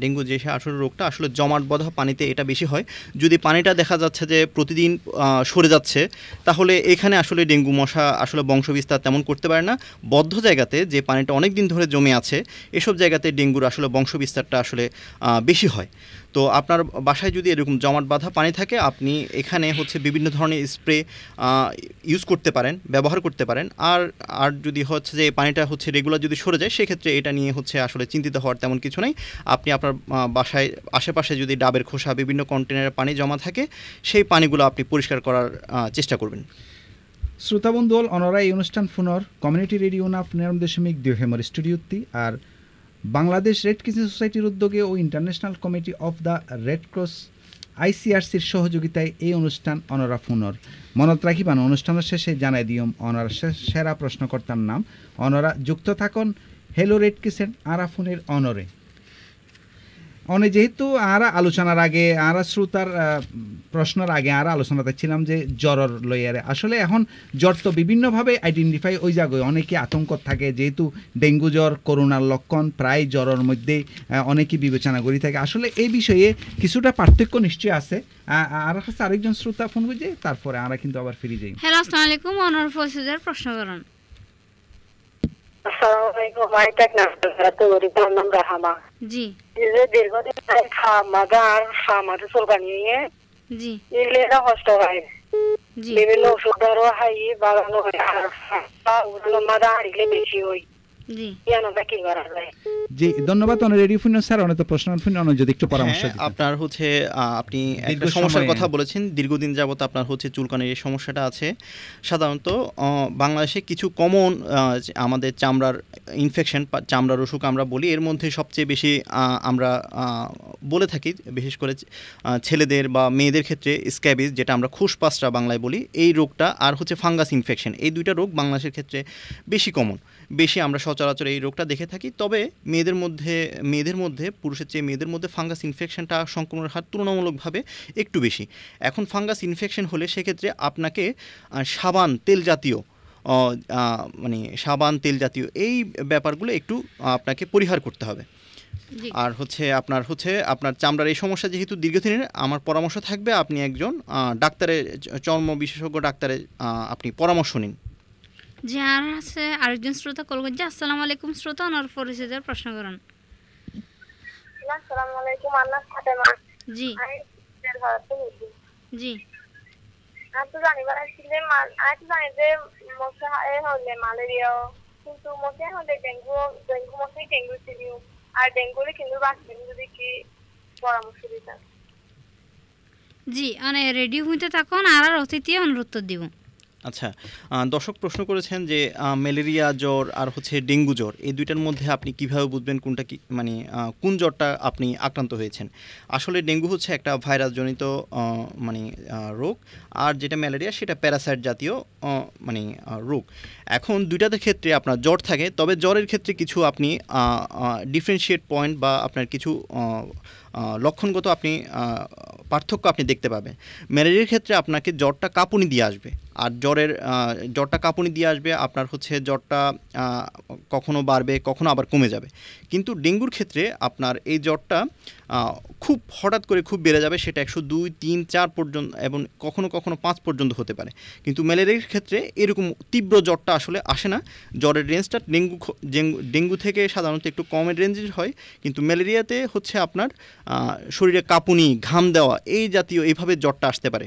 ডেঙ্গু যে আসলে রোগটা আসলে জমাট বাঁধা পানিতে এটা বেশি হয় যদি পানিটা দেখা যাচ্ছে যে প্রতিদিন সরে যাচ্ছে তাহলে এখানে আসলে ডেঙ্গু মশা আসলে বংশবিস্তার তেমন করতে পারে না বদ্ধ জায়গাতে যে পানিটা অনেক দিন ধরে জমে আছে এসব জায়গাতে ডেঙ্গুর আসলে বংশবিস্তারটা আসলে বেশি হয় তো আপনার বাসায় যদি এরকম জমাট বাঁধা পানি থাকে আপনি এখানে হচ্ছে বিভিন্ন ধরনের স্প্রে ইউজ করতে পারেন ব্যবহার করতে পারেন আর আর যদি হচ্ছে যে পানিটা হচ্ছে রেগুলার যদি সরে যায় সেক্ষেত্রে এটা নিয়ে হচ্ছে আসলে চিন্তিত হওয়ার তেমন কিছু নেই আপনি আপনার বাসায় আশেপাশে যদি ডাবের খোসা বিভিন্ন কন্টেনারে পানি জমা থাকে সেই পানিগুলো আপনি পরিষ্কার করার চেষ্টা করবেন শ্রোতা বন্ধু এই অনুষ্ঠান পুনর কমিউনিটি রেডিও না নিরাম দশমিক দুই হেমর স্টুডিওতে আর বাংলাদেশ রেড ক্রিসেন্ট সোসাইটির উদ্যোগে ও international committee of the red cross আইসিআরসির সহযোগিতায় এই অনুষ্ঠান অনরা ফোনর মনত রাখিবান অনুষ্ঠানের শেষে জানাই দিয়ম অনরা সেরা প্রশ্নকর্তার নাম অনরা যুক্ত থাকুন হেলো রেড ক্রিসেন্ট আরাফুনের অনরে অনে যেহেতু আর আলোচনার আগে আর শ্রোতার প্রশ্নের আগে আরা আলোচনাতে ছিলাম যে জ্বরর লইয়ারে আসলে এখন জ্বর তো বিভিন্নভাবে আইডেন্টিফাই ওই জায়গায় অনেকে আতঙ্ক থাকে যেহেতু ডেঙ্গু জ্বর করোনার লক্ষণ প্রায় জ্বরের মধ্যেই অনেকে বিবেচনা করি থাকে আসলে এই বিষয়ে কিছুটা পার্থক্য নিশ্চয়ই আছে আর আরেকজন শ্রোতা ফোন বুঝে তারপরে আমরা কিন্তু আবার ফিরে যাই হ্যালো আসসালামু আলাইকুম অনর ফসুজার প্রশ্ন করুন আসসালামাইকুম আইটাক নাস্তা গরিবার নাম রাহামা জি যে দীর্ঘদিন খামাদা আর খামাতে চলবা নিয়ে জি এগুলো কষ্ট হয় বিভিন্ন ওষুধ ধরো হাই বাড়ানো বেশি হয় জি ধন্যবাদ রেডিও তো প্রশ্ন যদি একটু পরামর্শ হ্যাঁ, আপনার হচ্ছে আপনি একটা সমস্যার কথা বলেছেন দীর্ঘদিন যাবত আপনার হচ্ছে চুলকানির এই সমস্যাটা আছে সাধারণত বাংলাদেশে কিছু কমন আমাদের চামড়ার ইনফেকশন চামড়ার অসুখ আমরা বলি এর মধ্যে সবচেয়ে বেশি আমরা বলে থাকি বিশেষ করে ছেলেদের বা মেয়েদের ক্ষেত্রে স্ক্যাবিস যেটা আমরা খুশপাসরা বাংলায় বলি এই রোগটা আর হচ্ছে ফাঙ্গাস ইনফেকশন এই দুইটা রোগ বাংলাদেশের ক্ষেত্রে বেশি কমন বেশি আমরা সচরাচর এই রোগটা দেখে থাকি তবে মেয়েদের মধ্যে মেয়েদের মধ্যে পুরুষের চেয়ে মেয়েদের মধ্যে ফাঙ্গাস ইনফেকশনটা সংক্রমণের হার তুলনামূলকভাবে একটু বেশি এখন ফাঙ্গাস ইনফেকশন হলে সেক্ষেত্রে আপনাকে সাবান তেল জাতীয় মানে সাবান তেল জাতীয় এই ব্যাপারগুলো একটু আপনাকে পরিহার করতে হবে আর হচ্ছে আপনার হচ্ছে আপনার চামড়ার এই সমস্যা যেহেতু দীর্ঘদিনের আমার পরামর্শ থাকবে আপনি একজন ডাক্তারের চর্ম বিশেষজ্ঞ ডাক্তারের আপনি পরামর্শ নিন যার আছে আরেকজন শ্রোতা কল করছে আসসালামু আলাইকুম শ্রোতা ওনার পরিচিতের প্রশ্ন করুন আলাইকুম জি জি মানে জানি যে মশা কিন্তু ডেঙ্গু ডেঙ্গু মশা ডেঙ্গু আর কিন্তু যদি কি জি মানে রেডি হইতে থাকুন আর আর অতিথি অনুরোধ দিব আচ্ছা দর্শক প্রশ্ন করেছেন যে ম্যালেরিয়া জ্বর আর হচ্ছে ডেঙ্গু জ্বর এই দুইটার মধ্যে আপনি কিভাবে বুঝবেন কোনটা কি মানে কোন জ্বরটা আপনি আক্রান্ত হয়েছেন আসলে ডেঙ্গু হচ্ছে একটা ভাইরাসজনিত মানে রোগ আর যেটা ম্যালেরিয়া সেটা প্যারাসাইট জাতীয় মানে রোগ এখন দুইটাতে ক্ষেত্রে আপনার জ্বর থাকে তবে জ্বরের ক্ষেত্রে কিছু আপনি ডিফারেন্সিয়েট পয়েন্ট বা আপনার কিছু লক্ষণগত আপনি পার্থক্য আপনি দেখতে পাবেন ম্যালেরিয়ার ক্ষেত্রে আপনাকে জ্বরটা কাঁপুনি দিয়ে আসবে আর জ্বরের জ্বরটা কাঁপুনি দিয়ে আসবে আপনার হচ্ছে জ্বরটা কখনো বাড়বে কখনো আবার কমে যাবে কিন্তু ডেঙ্গুর ক্ষেত্রে আপনার এই জ্বরটা খুব হঠাৎ করে খুব বেড়ে যাবে সেটা একশো দুই তিন চার পর্যন্ত এবং কখনো কখনো পাঁচ পর্যন্ত হতে পারে কিন্তু ম্যালেরিয়ার ক্ষেত্রে এরকম তীব্র জ্বরটা আসলে আসে না জ্বরের রেঞ্জটা ডেঙ্গু ডেঙ্গু থেকে সাধারণত একটু কমের রেঞ্জের হয় কিন্তু ম্যালেরিয়াতে হচ্ছে আপনার শরীরে কাঁপুনি ঘাম দেওয়া এই জাতীয় এইভাবে জ্বরটা আসতে পারে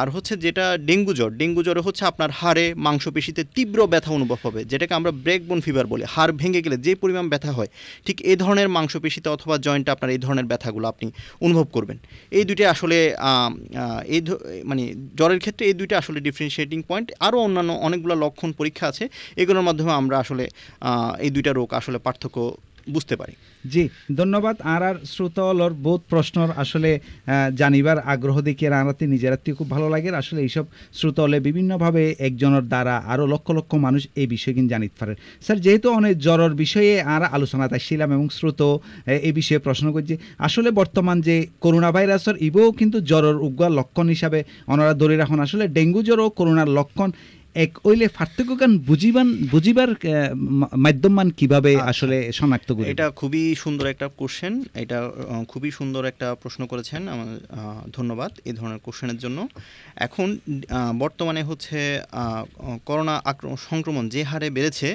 আর হচ্ছে যেটা ডেঙ্গু জ্বর ডেঙ্গু জ্বরে হচ্ছে আপনার হাড়ে মাংসপেশিতে তীব্র ব্যথা অনুভব হবে যেটাকে আমরা ব্রেকবোন ফিভার বলি হাড় ভেঙে গেলে যে পরিমাণ ব্যথা হয় ঠিক এই ধরনের মাংসপেশিতে অথবা জয়েন্টে আপনার এই ধরনের ব্যথাগুলো আপনি অনুভব করবেন এই দুইটাই আসলে এই মানে জ্বরের ক্ষেত্রে এই দুইটা আসলে ডিফারেন্সিয়েটিং পয়েন্ট আরও অন্যান্য অনেকগুলো লক্ষণ পরীক্ষা আছে এগুলোর মাধ্যমে আমরা আসলে এই দুইটা রোগ আসলে পার্থক্য বুঝতে পারি জি ধন্যবাদ আর আর শ্রোতলর বহুত প্রশ্ন আসলে জানিবার আগ্রহ দেখে রানাতে নিজেরাতে খুব ভালো লাগে আসলে এইসব শ্রোতলে বিভিন্নভাবে একজনের দ্বারা আরও লক্ষ লক্ষ মানুষ এই বিষয় কিন্তু জানিতে পারে স্যার যেহেতু অনেক জ্বরের বিষয়ে আর আলোচনা আসছিলাম এবং শ্রোত এই বিষয়ে প্রশ্ন করছি আসলে বর্তমান যে করোনা ভাইরাসের ইবেও কিন্তু জ্বরের উগ্র লক্ষণ হিসাবে ওনারা ধরে রাখুন আসলে ডেঙ্গু জ্বর ও করোনার লক্ষণ এক ওইলে গান বুঝিবান বুঝিবার মাধ্যম মান কিভাবে আচ্ছা, আসলে শনাক্ত করি এটা খুবই সুন্দর একটা কোশ্চেন এটা খুবই সুন্দর একটা প্রশ্ন করেছেন আমার ধন্যবাদ এই ধরনের কোশ্চেনের জন্য এখন বর্তমানে হচ্ছে করোনা আক্রমণ সংক্রমণ যে হারে বেড়েছে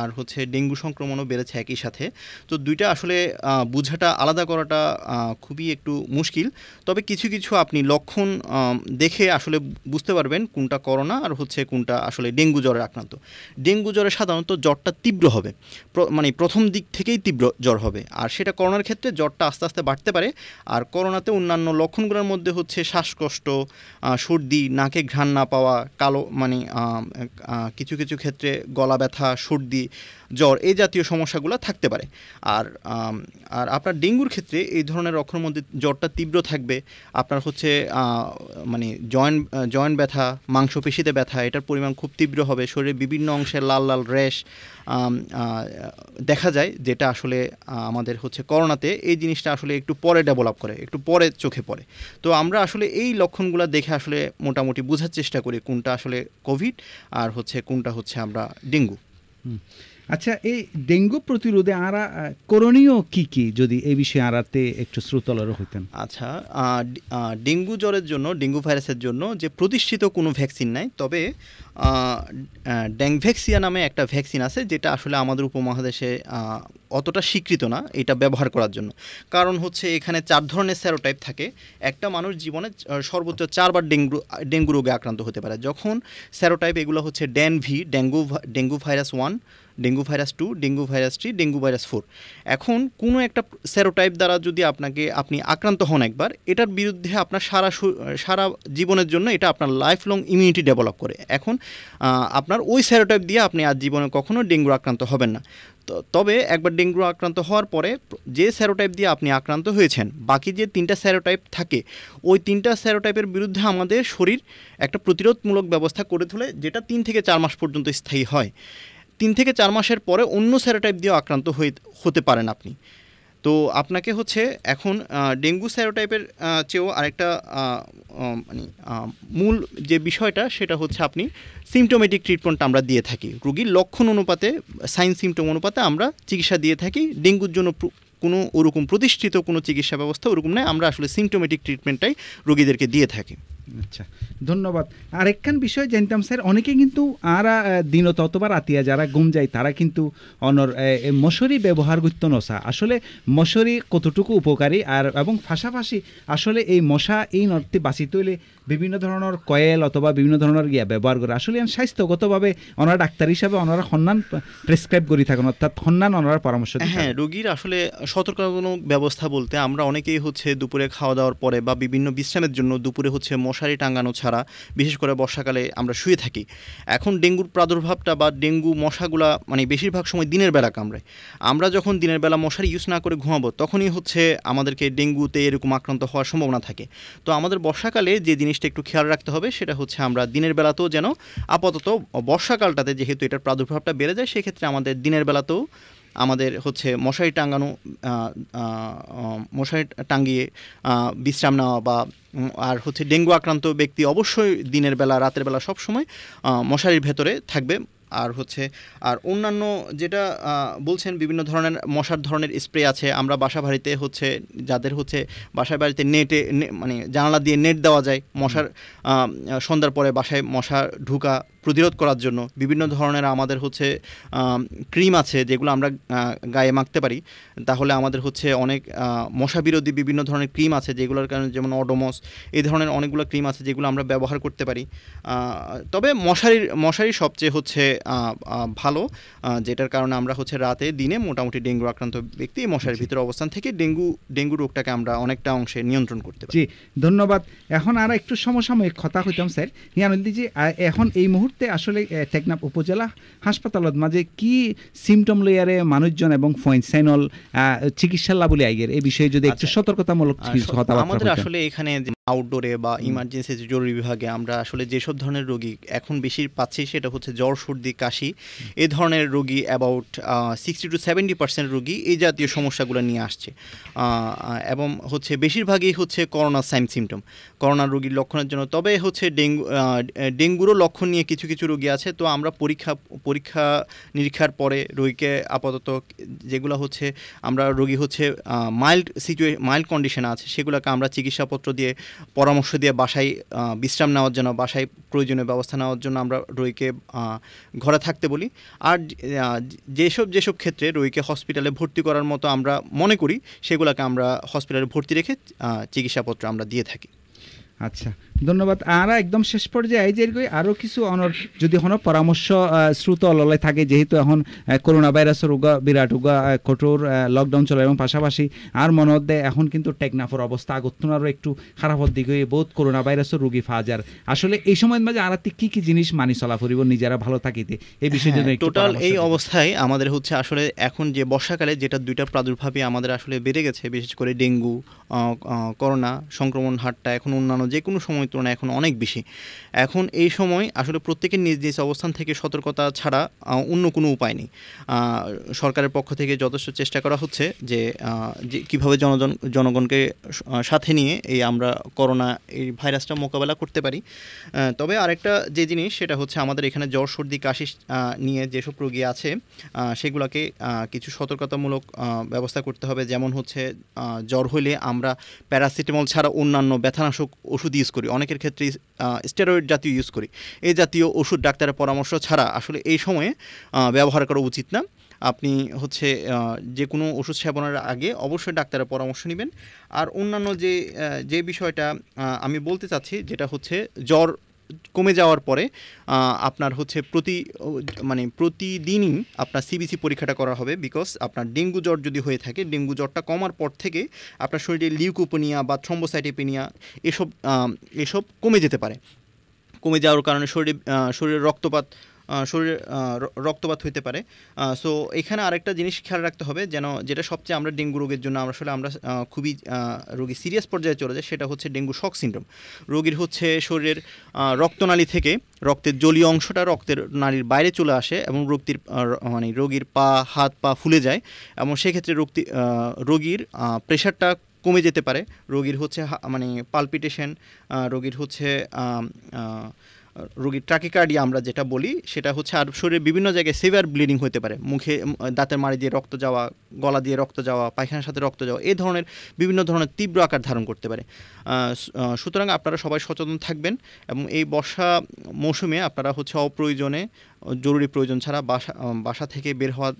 আর হচ্ছে ডেঙ্গু সংক্রমণও বেড়েছে একই সাথে তো দুইটা আসলে বোঝাটা আলাদা করাটা খুবই একটু মুশকিল তবে কিছু কিছু আপনি লক্ষণ দেখে আসলে বুঝতে পারবেন কোনটা করোনা আর হচ্ছে কোনটা আসলে ডেঙ্গু জ্বরে আক্রান্ত ডেঙ্গু জ্বরে সাধারণত জ্বরটা তীব্র হবে মানে প্রথম দিক থেকেই তীব্র জ্বর হবে আর সেটা করোনার ক্ষেত্রে জ্বরটা আস্তে আস্তে বাড়তে পারে আর করোনাতে অন্যান্য লক্ষণগুলোর মধ্যে হচ্ছে শ্বাসকষ্ট সর্দি নাকে ঘ্রাণ না পাওয়া কালো মানে কিছু কিছু ক্ষেত্রে গলা ব্যথা ব্যথা সর্দি জ্বর এই জাতীয় সমস্যাগুলো থাকতে পারে আর আর আপনার ডেঙ্গুর ক্ষেত্রে এই ধরনের রক্ষণের মধ্যে জ্বরটা তীব্র থাকবে আপনার হচ্ছে মানে জয়েন্ট জয়েন্ট ব্যথা মাংসপেশিতে ব্যথা এটার পরিমাণ খুব তীব্র হবে শরীরের বিভিন্ন অংশে লাল লাল র্যাশ দেখা যায় যেটা আসলে আমাদের হচ্ছে করোনাতে এই জিনিসটা আসলে একটু পরে ডেভেলপ করে একটু পরে চোখে পড়ে তো আমরা আসলে এই লক্ষণগুলো দেখে আসলে মোটামুটি বোঝার চেষ্টা করি কোনটা আসলে কোভিড আর হচ্ছে কোনটা হচ্ছে আমরা ডেঙ্গু 嗯。আচ্ছা এই ডেঙ্গু প্রতিরোধে আরা করণীয় কি কি যদি এই বিষয়ে আড়াতে একটু শ্রোতলর হইতেন আচ্ছা ডেঙ্গু জ্বরের জন্য ডেঙ্গু ভাইরাসের জন্য যে প্রতিষ্ঠিত কোনো ভ্যাকসিন নাই তবে ড্যাংভ্যাক্সিয়া নামে একটা ভ্যাকসিন আছে যেটা আসলে আমাদের উপমহাদেশে অতটা স্বীকৃত না এটা ব্যবহার করার জন্য কারণ হচ্ছে এখানে চার ধরনের স্যারোটাইপ থাকে একটা মানুষ জীবনে সর্বোচ্চ চারবার ডেঙ্গু ডেঙ্গু রোগে আক্রান্ত হতে পারে যখন স্যারোটাইপ এগুলো হচ্ছে DENV dengue dengue virus one dengue virus two dengue virus three dengue virus four এখন কোনো একটা স্যারোটাইপ দ্বারা যদি আপনাকে আপনি আক্রান্ত হন একবার এটার বিরুদ্ধে আপনার সারা সারা জীবনের জন্য এটা আপনার লাইফ লং ইমিউনিটি ডেভেলপ করে এখন আপনার ওই স্যারোটাইপ দিয়ে আপনি আজ জীবনে কখনও ডেঙ্গু আক্রান্ত হবেন না তবে একবার ডেঙ্গু আক্রান্ত হওয়ার পরে যে স্যারোটাইপ দিয়ে আপনি আক্রান্ত হয়েছেন বাকি যে তিনটা স্যারোটাইপ থাকে ওই তিনটা স্যারোটাইপের বিরুদ্ধে আমাদের শরীর একটা প্রতিরোধমূলক ব্যবস্থা করে তোলে যেটা তিন থেকে চার মাস পর্যন্ত স্থায়ী হয় তিন থেকে চার মাসের পরে অন্য স্যারোটাইপ দিয়েও আক্রান্ত হয়ে হতে পারেন আপনি তো আপনাকে হচ্ছে এখন ডেঙ্গু স্যারোটাইপের চেয়েও আরেকটা মানে মূল যে বিষয়টা সেটা হচ্ছে আপনি সিমটোমেটিক ট্রিটমেন্ট আমরা দিয়ে থাকি রুগীর লক্ষণ অনুপাতে সাইন সিমটোম অনুপাতে আমরা চিকিৎসা দিয়ে থাকি ডেঙ্গুর জন্য কোনো ওরকম প্রতিষ্ঠিত কোনো চিকিৎসা ব্যবস্থা ওরকম নয় আমরা আসলে সিমটোমেটিক ট্রিটমেন্টটাই রোগীদেরকে দিয়ে থাকি আচ্ছা ধন্যবাদ আরেকখান বিষয় জানতাম স্যার অনেকে কিন্তু আর দিনত অথবা রাতিয়া যারা ঘুম যায় তারা কিন্তু অনর মশারি ব্যবহার করত নসা আসলে মশারি কতটুকু উপকারী আর এবং ফাঁসাফাঁসি আসলে এই মশা এই নর্তে বাঁচি তৈলে বিভিন্ন ধরনের কয়েল অথবা বিভিন্ন ধরনের ইয়া ব্যবহার করে আসলে স্বাস্থ্যগতভাবে ওনারা ডাক্তার হিসাবে ওনারা সন্ধান প্রেসক্রাইব করে থাকেন অর্থাৎ সন্ধান ওনারা পরামর্শ হ্যাঁ রোগীর আসলে সতর্কতামূলক ব্যবস্থা বলতে আমরা অনেকেই হচ্ছে দুপুরে খাওয়া দাওয়ার পরে বা বিভিন্ন বিশ্রামের জন্য দুপুরে হচ্ছে মশা মশারি টাঙানো ছাড়া বিশেষ করে বর্ষাকালে আমরা শুয়ে থাকি এখন ডেঙ্গুর প্রাদুর্ভাবটা বা ডেঙ্গু মশাগুলা মানে বেশিরভাগ সময় দিনের বেলা কামড়ে আমরা যখন দিনের বেলা মশারি ইউজ না করে ঘুমাবো তখনই হচ্ছে আমাদেরকে ডেঙ্গুতে এরকম আক্রান্ত হওয়ার সম্ভাবনা থাকে তো আমাদের বর্ষাকালে যে জিনিসটা একটু খেয়াল রাখতে হবে সেটা হচ্ছে আমরা দিনের বেলাতেও যেন আপাতত বর্ষাকালটাতে যেহেতু এটার প্রাদুর্ভাবটা বেড়ে যায় সেক্ষেত্রে আমাদের দিনের বেলাতেও আমাদের হচ্ছে মশারি টাঙ্গানো মশারি টাঙ্গিয়ে বিশ্রাম নেওয়া বা আর হচ্ছে ডেঙ্গু আক্রান্ত ব্যক্তি অবশ্যই দিনের বেলা রাতের বেলা সব সময় মশারির ভেতরে থাকবে আর হচ্ছে আর অন্যান্য যেটা বলছেন বিভিন্ন ধরনের মশার ধরনের স্প্রে আছে আমরা বাসা বাড়িতে হচ্ছে যাদের হচ্ছে বাসা বাড়িতে নেটে মানে জানালা দিয়ে নেট দেওয়া যায় মশার সন্ধ্যার পরে বাসায় মশা ঢুকা প্রতিরোধ করার জন্য বিভিন্ন ধরনের আমাদের হচ্ছে ক্রিম আছে যেগুলো আমরা গায়ে মাখতে পারি তাহলে আমাদের হচ্ছে অনেক মশা বিরোধী বিভিন্ন ধরনের ক্রিম আছে যেগুলোর কারণে যেমন অডোমস এই ধরনের অনেকগুলো ক্রিম আছে যেগুলো আমরা ব্যবহার করতে পারি তবে মশারির মশারি সবচেয়ে হচ্ছে ভালো যেটার কারণে আমরা হচ্ছে রাতে দিনে মোটামুটি ডেঙ্গু আক্রান্ত ব্যক্তি মশারির ভিতরে অবস্থান থেকে ডেঙ্গু ডেঙ্গু রোগটাকে আমরা অনেকটা অংশে নিয়ন্ত্রণ করতে পারি ধন্যবাদ এখন আর একটু সমসাময়িক কথা হইতাম স্যার ইয়ানুদ্দি এখন এই মুহূর্তে মুহূর্তে আসলে টেকনাফ উপজেলা হাসপাতালত মাঝে কি সিমটম লইয়ারে মানুষজন এবং ফয়েনসাইনল চিকিৎসা লাভ বলে এই বিষয়ে যদি একটু আচ্ছা। সতর্কতামূলক আচ্ছা। আমাদের আসলে এখানে আউটডোরে বা ইমার্জেন্সি জরুরি বিভাগে আমরা আসলে যেসব ধরনের রোগী এখন বেশি পাচ্ছি সেটা হচ্ছে জ্বর সর্দি কাশি এ ধরনের রোগী about sixty to seventy percent রোগী এই জাতীয় সমস্যাগুলো নিয়ে আসছে এবং হচ্ছে বেশিরভাগই হচ্ছে করোনা সাইন সিমটম করোনা রোগীর লক্ষণের জন্য তবে হচ্ছে ডেঙ্গু ডেঙ্গুরও লক্ষণ নিয়ে কিছু কিছু রোগী আছে তো আমরা পরীক্ষা পরীক্ষা নিরীক্ষার পরে রোগীকে আপাতত যেগুলো হচ্ছে আমরা রোগী হচ্ছে মাইল্ড সিচুয়ে মাইল্ড কন্ডিশনে আছে সেগুলোকে আমরা চিকিৎসাপত্র দিয়ে পরামর্শ দিয়ে বাসায় বিশ্রাম নেওয়ার জন্য বাসায় প্রয়োজনীয় ব্যবস্থা নেওয়ার জন্য আমরা রোগীকে ঘরে থাকতে বলি আর যেসব যেসব ক্ষেত্রে রোগীকে হসপিটালে ভর্তি করার মতো আমরা মনে করি সেগুলোকে আমরা হসপিটালে ভর্তি রেখে চিকিৎসাপত্র আমরা দিয়ে থাকি আচ্ছা ধন্যবাদ আর একদম শেষ পর্যায়ে যে আরও কিছু অনর যদি কোনো পরামর্শ শ্রুত ললে থাকে যেহেতু এখন করোনা ভাইরাসের উগা বিরাট উগা কঠোর লকডাউন চলে এবং পাশাপাশি আর মনে মধ্যে এখন কিন্তু টেকনাফর অবস্থা আরও একটু খারাপর হয়ে বহুত করোনা ভাইরাসের রুগী ফাজার আসলে এই সময়ের মাঝে আর কি কি জিনিস মানি চলা ফুরিব নিজেরা ভালো থাকিতে হ্যাঁ, এই বিষয়ে জন্য টোটাল এই অবস্থায় আমাদের হচ্ছে আসলে এখন যে বর্ষাকালে যেটা দুইটা প্রাদুর্ভাবে আমাদের আসলে বেড়ে গেছে বিশেষ করে ডেঙ্গু করোনা সংক্রমণ হারটা এখন অন্যান্য যে কোনো সময়ের তুলনায় এখন অনেক বেশি এখন এই সময় আসলে প্রত্যেকের নিজ নিজ অবস্থান থেকে সতর্কতা ছাড়া অন্য কোনো উপায় নেই সরকারের পক্ষ থেকে যথেষ্ট চেষ্টা করা হচ্ছে যে কীভাবে জনজন জনগণকে সাথে নিয়ে এই আমরা করোনা এই ভাইরাসটা মোকাবেলা করতে পারি তবে আরেকটা যে জিনিস সেটা হচ্ছে আমাদের এখানে জ্বর সর্দি কাশি নিয়ে যেসব রোগী আছে সেগুলোকে কিছু সতর্কতামূলক ব্যবস্থা করতে হবে যেমন হচ্ছে জ্বর হলে আমরা প্যারাসিটামল ছাড়া অন্যান্য ব্যথানাশক ওষুধ ইউজ করি অনেকের ক্ষেত্রে স্টেরয়েড জাতীয় ইউজ করি এই জাতীয় ওষুধ ডাক্তারের পরামর্শ ছাড়া আসলে এই সময়ে ব্যবহার করা উচিত না আপনি হচ্ছে যে কোনো ওষুধ সেবনের আগে অবশ্যই ডাক্তারের পরামর্শ নেবেন আর অন্যান্য যে যে বিষয়টা আমি বলতে চাচ্ছি যেটা হচ্ছে জ্বর কমে যাওয়ার পরে আপনার হচ্ছে প্রতি মানে প্রতিদিনই আপনার সিবিসি পরীক্ষাটা করা হবে বিকজ আপনার ডেঙ্গু জ্বর যদি হয়ে থাকে ডেঙ্গু জ্বরটা কমার পর থেকে আপনার শরীরে লিউকোপোনিয়া বা থ্রম্বোসাইটিপেনিয়া এসব এসব কমে যেতে পারে কমে যাওয়ার কারণে শরীরে শরীরের রক্তপাত শরীরে রক্তপাত হইতে পারে সো এখানে আরেকটা জিনিস খেয়াল রাখতে হবে যেন যেটা সবচেয়ে আমরা ডেঙ্গু রোগের জন্য আমরা আসলে আমরা খুবই রোগী সিরিয়াস পর্যায়ে চলে যায় সেটা হচ্ছে ডেঙ্গু শক সিন্ড্রোম রোগীর হচ্ছে শরীরের রক্তনালী থেকে রক্তের জলীয় অংশটা রক্তের নালীর বাইরে চলে আসে এবং রক্তির মানে রোগীর পা হাত পা ফুলে যায় এবং সেক্ষেত্রে রোগটি রোগীর প্রেশারটা কমে যেতে পারে রোগীর হচ্ছে মানে পালপিটেশন রোগীর হচ্ছে রোগীর ট্রাকিকার্ডিয়া আমরা যেটা বলি সেটা হচ্ছে আর শরীরে বিভিন্ন জায়গায় সিভিয়ার ব্লিডিং হতে পারে মুখে দাঁতের মাড়ি দিয়ে রক্ত যাওয়া গলা দিয়ে রক্ত যাওয়া পায়খানার সাথে রক্ত যাওয়া এই ধরনের বিভিন্ন ধরনের তীব্র আকার ধারণ করতে পারে সুতরাং আপনারা সবাই সচেতন থাকবেন এবং এই বর্ষা মৌসুমে আপনারা হচ্ছে অপ্রয়োজনে জরুরি প্রয়োজন ছাড়া বাসা বাসা থেকে বের হওয়া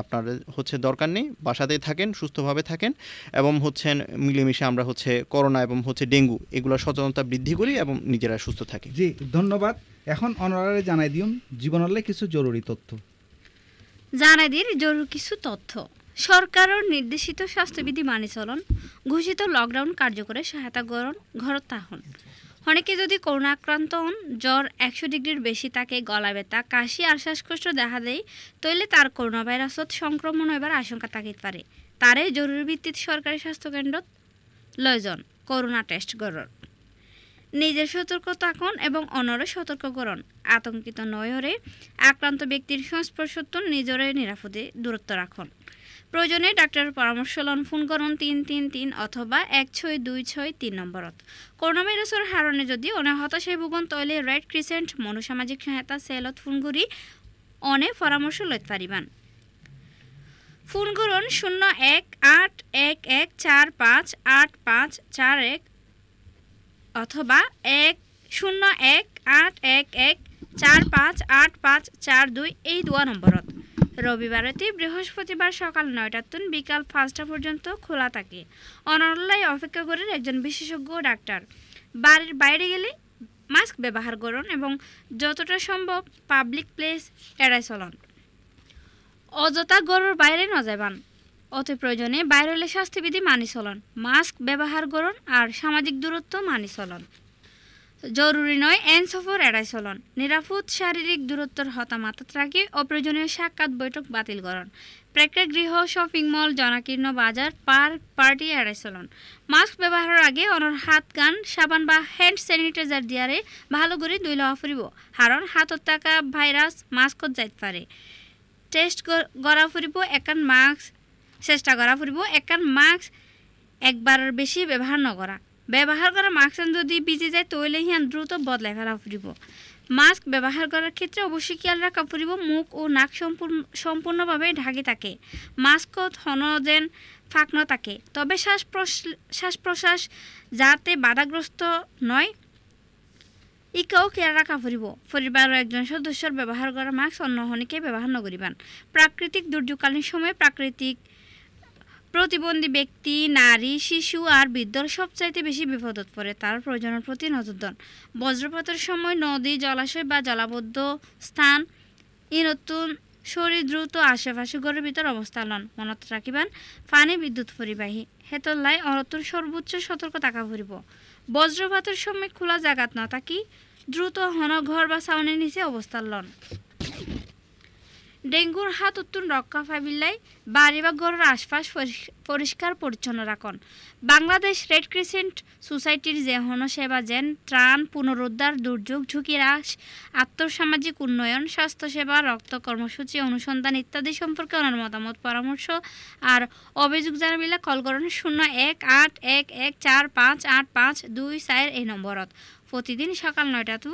আপনার হচ্ছে দরকার নেই বাসাতেই থাকেন সুস্থভাবে থাকেন এবং হচ্ছেন মিলেমিশে আমরা হচ্ছে করোনা এবং হচ্ছে ডেঙ্গু এগুলো সচেতনতা বৃদ্ধি করি এবং নিজেরা সুস্থ থাকি জি ধন্যবাদ এখন অনারারে জানাই দিন জীবনালে কিছু জরুরি তথ্য জানাই দিন জরুরি কিছু তথ্য সরকারের নির্দেশিত স্বাস্থ্যবিধি মানি চলন ঘোষিত লকডাউন কার্যকরে সহায়তা গ্রহণ ঘর তাহন অনেকে যদি আক্রান্ত হন জ্বর একশো ডিগ্রির বেশি তাকে গলা ব্যথা কাশি আর শ্বাসকষ্ট দেখা দেয় তৈলে তার করোনা ভাইরাসত সংক্রমণ হইবার আশঙ্কা থাকিতে পারে তারে জরুরি ভিত্তিতে সরকারি স্বাস্থ্যকেন্দ্রত লয়জন করোনা টেস্ট গড়ন নিজের সতর্ক থাকুন এবং অন্যরও সতর্ক করুন আতঙ্কিত নয় হরে আক্রান্ত ব্যক্তির সংস্পর্শত্ব নিজরে নিরাপদে দূরত্ব রাখুন প্রয়োজনে ডাক্তারের পরামর্শ লন ফোন করুন তিন তিন তিন অথবা এক ছয় দুই ছয় তিন নম্বরত করোনা ভাইরাসের হারণে যদি অনে হতাশায় ভুগন তৈলে রেড ক্রিসেন্ট মনোসামাজিক সহায়তা সেলত ফোন করি অনে পরামর্শ লইতে পারিবান ফোন করুন শূন্য এক আট এক এক চার পাঁচ আট পাঁচ চার এক অথবা এক শূন্য এক আট এক এক চার পাঁচ আট পাঁচ চার দুই এই দুয়া নম্বরত রবিবারেতে বৃহস্পতিবার সকাল নয়টার তুন বিকাল পাঁচটা পর্যন্ত খোলা থাকে অনারল্লায় অপেক্ষা করেন একজন বিশেষজ্ঞ ডাক্তার বাড়ির বাইরে গেলে মাস্ক ব্যবহার করুন এবং যতটা সম্ভব পাবলিক প্লেস এড়াই চলন অযথা গরুর বাইরে ন যাবান অতি প্রয়োজনে বাইরে হলে স্বাস্থ্যবিধি মানি চলন মাস্ক ব্যবহার করুন আর সামাজিক দূরত্ব মানি চলন জরুরি নয় এন সফর এড়াই চলন নিরাপদ শারীরিক দূরত্বর হতা মাথাত রাখি অপ্রয়োজনীয় সাক্ষাৎ বৈঠক বাতিল করণ প্রেক্ষাগৃহ শপিং মল জনাকীর্ণ বাজার পার্ক পার্টি এড়াই চলন মাস্ক ব্যবহারের আগে অনর হাত কান সাবান বা হ্যান্ড স্যানিটাইজার দিয়ারে ভালো করে দুই লওয়া ফুরিব হারণ হাতত থাকা ভাইরাস মাস্কত যাইতে পারে টেস্ট করা ফুরিব একান মাস্ক চেষ্টা করা ফুরিব একান মাস্ক একবারের বেশি ব্যবহার নকরা ব্যবহার করা মাস্কখান যদি বিজে যায় তৈলে হিয়ান দ্রুত বদলাই ফেলা ফুরিব মাস্ক ব্যবহার করার ক্ষেত্রে অবশ্যই খেয়াল রাখা ফুরিব মুখ ও নাক সম্পূর্ণভাবে ঢাকি থাকে মাস্কত হন যেন ফাঁক থাকে তবে শ্বাস শ্বাস প্রশ্বাস যাতে বাধাগ্রস্ত নয় ইকাও খেয়াল রাখা ফুরিব পরিবারের একজন সদস্যর ব্যবহার করা মাস্ক অন্য হনিকে ব্যবহার নগরিবান প্রাকৃতিক দুর্যোগকালীন সময়ে প্রাকৃতিক প্রতিবন্ধী ব্যক্তি নারী শিশু আর বৃদ্ধর সবচাইতে বেশি বিপদত পড়ে তার প্রয়োজনের প্রতি নজর দেন বজ্রপাতের সময় নদী জলাশয় বা জলাবদ্ধ স্থান নতুন শরীর দ্রুত আশেপাশে গড়ের ভিতর অবস্থান লন মনত রাখিবেন ফানি বিদ্যুৎ পরিবাহী হেতল্লায় অনতুর সর্বোচ্চ সতর্ক থাকা ভরিব বজ্রপাতের সময় খোলা জাগাত না থাকি দ্রুত হন ঘর বা সাউনের নিচে অবস্থান লন ডেঙ্গুর হাত উত্তুন রক্ষা পাইবিল্লাই বাড়ি বা ঘরের আশপাশ পরিষ্কার পরিচ্ছন্ন রাখুন বাংলাদেশ রেড ক্রিসেন্ট সোসাইটির যেহন সেবা যেন ত্রাণ পুনরুদ্ধার দুর্যোগ ঝুঁকি হ্রাস আত্মসামাজিক উন্নয়ন স্বাস্থ্যসেবা রক্ত কর্মসূচি অনুসন্ধান ইত্যাদি সম্পর্কে ওনার মতামত পরামর্শ আর অভিযোগ জানাবিলে কল করেন শূন্য এক আট এক এক চার পাঁচ আট পাঁচ দুই চার এই নম্বরত প্রতিদিন সকাল নয়টা টু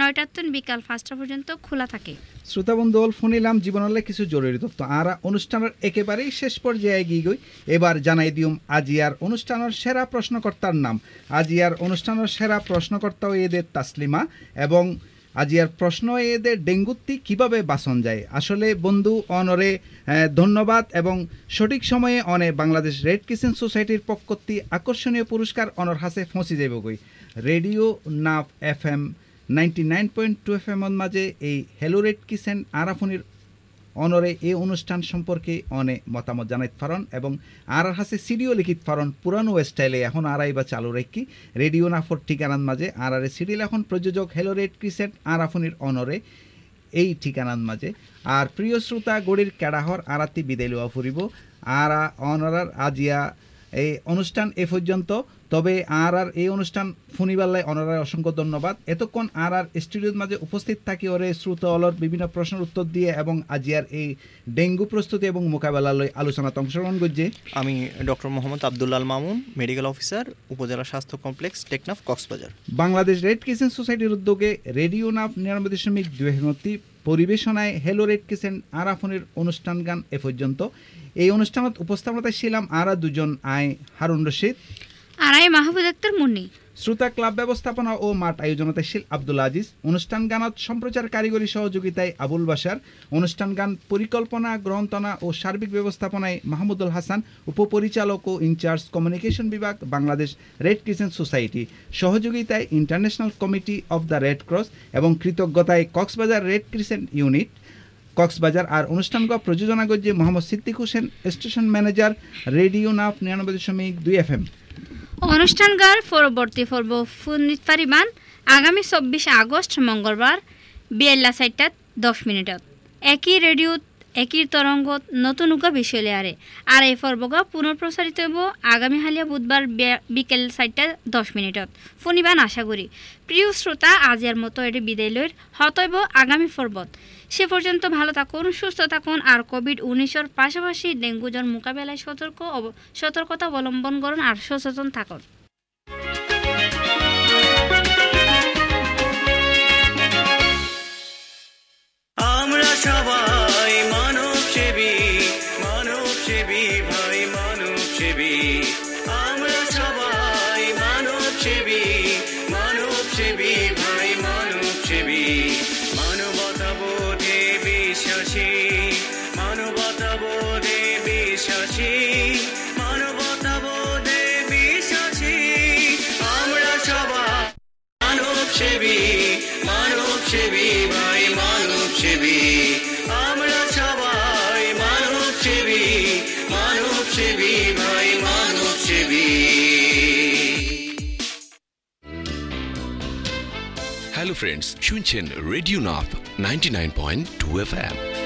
নয়টার বিকাল পাঁচটা পর্যন্ত খোলা থাকে শ্রোতা বন্ধু ফোন নিলাম জীবনালে কিছু জরুরি তথ্য আর অনুষ্ঠানের একেবারেই শেষ পর্যায়ে গিয়ে গই এবার জানাই দিউম আজিয়ার অনুষ্ঠানের সেরা প্রশ্নকর্তার নাম আজিয়ার অনুষ্ঠানের সেরা প্রশ্নকর্তা এদের তাসলিমা এবং আজিয়ার প্রশ্ন এদের ডেঙ্গুতি কিভাবে বাসন যায় আসলে বন্ধু অনরে ধন্যবাদ এবং সঠিক সময়ে অনে বাংলাদেশ রেড কিচেন সোসাইটির পক্ষতি আকর্ষণীয় পুরস্কার অনর হাসে ফসি যাইব radio Naf F M ninety nine point two F M মাঝে এই হেলোরেট কিসেন আরাফনির অনরে এই অনুষ্ঠান সম্পর্কে অনে মতামত জানাইত ফারণ এবং আর হাসে সিডিও লিখিত ফারণ পুরানো স্টাইলে এখন আড়াই বা চালু রেখি রেডিও নাফর ঠিকানার মাঝে আর আর সিডিল এখন প্রযোজক হেলোরেট কিসেন আরাফনির অনরে এই ঠিকানার মাঝে আর প্রিয় শ্রোতা গড়ির কেডাহর আরাতি বিদায় লওয়া ফুরিব আর অনরার আজিয়া এই অনুষ্ঠান এ পর্যন্ত তবে আর আর এই অনুষ্ঠান ফণিবাল্লায় অনারায় অসংখ্য ধন্যবাদ এতক্ষণ আর আর স্টুডিওর মাঝে উপস্থিত থাকি ওরে শ্রুত অলর বিভিন্ন প্রশ্নের উত্তর দিয়ে এবং আজিয়ার এই ডেঙ্গু প্রস্তুতি এবং মোকাবেলা লয় আলোচনাতে অংশগ্রহণ করছে আমি doctor Mohammad Abdullal Mamun medical officer upazila স্বাস্থ্য কমপ্লেক্স টেকনাফ কক্সবাজার বাংলাদেশ রেড কিচেন সোসাইটির উদ্যোগে রেডিও নাফ নিরানব্বই দশমিক দুই পরিবেশনায় হ্যালো রেড কিচেন আরাফনের অনুষ্ঠান গান এ পর্যন্ত এই অনুষ্ঠানত উপস্থাপনাতে ছিলাম আরা দুজন আয় হারুন রশিদ আর আমি মাহফুজ আক্তার মুন্নি শ্রোতা ক্লাব ব্যবস্থাপনা ও মাঠ আয়োজনে তেশিল আব্দুল আজিজ অনুষ্ঠান গানত সম্প্রচার কারিগরি সহযোগিতায় আবুল বাসার অনুষ্ঠান গান পরিকল্পনা গ্রন্থনা ও সার্বিক ব্যবস্থাপনায় মাহমুদুল হাসান উপপরিচালক ও ইনচার্জ কমিউনিকেশন বিভাগ বাংলাদেশ রেড ক্রিসেন্ট সোসাইটি সহযোগিতায় international committee of the red cross এবং কৃতজ্ঞতায় Cox's Bazar red crescent unit Cox's Bazar আর অনুষ্ঠান প্রযোজনা গজ্জে Mohammad Siddique Hossain station manager radio Naf নিরানব্বই দশমিক দুই এফ এম অনুষ্ঠানগার পরবর্তী পর্ব ফুনিত পারিমান আগামী চব্বিশ আগস্ট মঙ্গলবার বিয়াল্লা চারটাত দশ মিনিটত একই রেডিওত একই তরঙ্গত নতুন উকা বিষয়লে আরে আর এই পর্বগা পুনঃপ্রসারিত হইব আগামী হালিয়া বুধবার বিকেল চারটা দশ মিনিটত ফোনিবান আশা করি প্রিয় শ্রোতা আজের মতো এটি বিদায় লইর হতইব আগামী পর্বত সে পর্যন্ত ভালো থাকুন সুস্থ থাকুন আর কোভিড উনিশের পাশাপাশি ডেঙ্গু জ্বর মোকাবেলায় সতর্ক সতর্কতা অবলম্বন করুন আর সচেতন থাকুন Shunchen Radio 99.2 FM.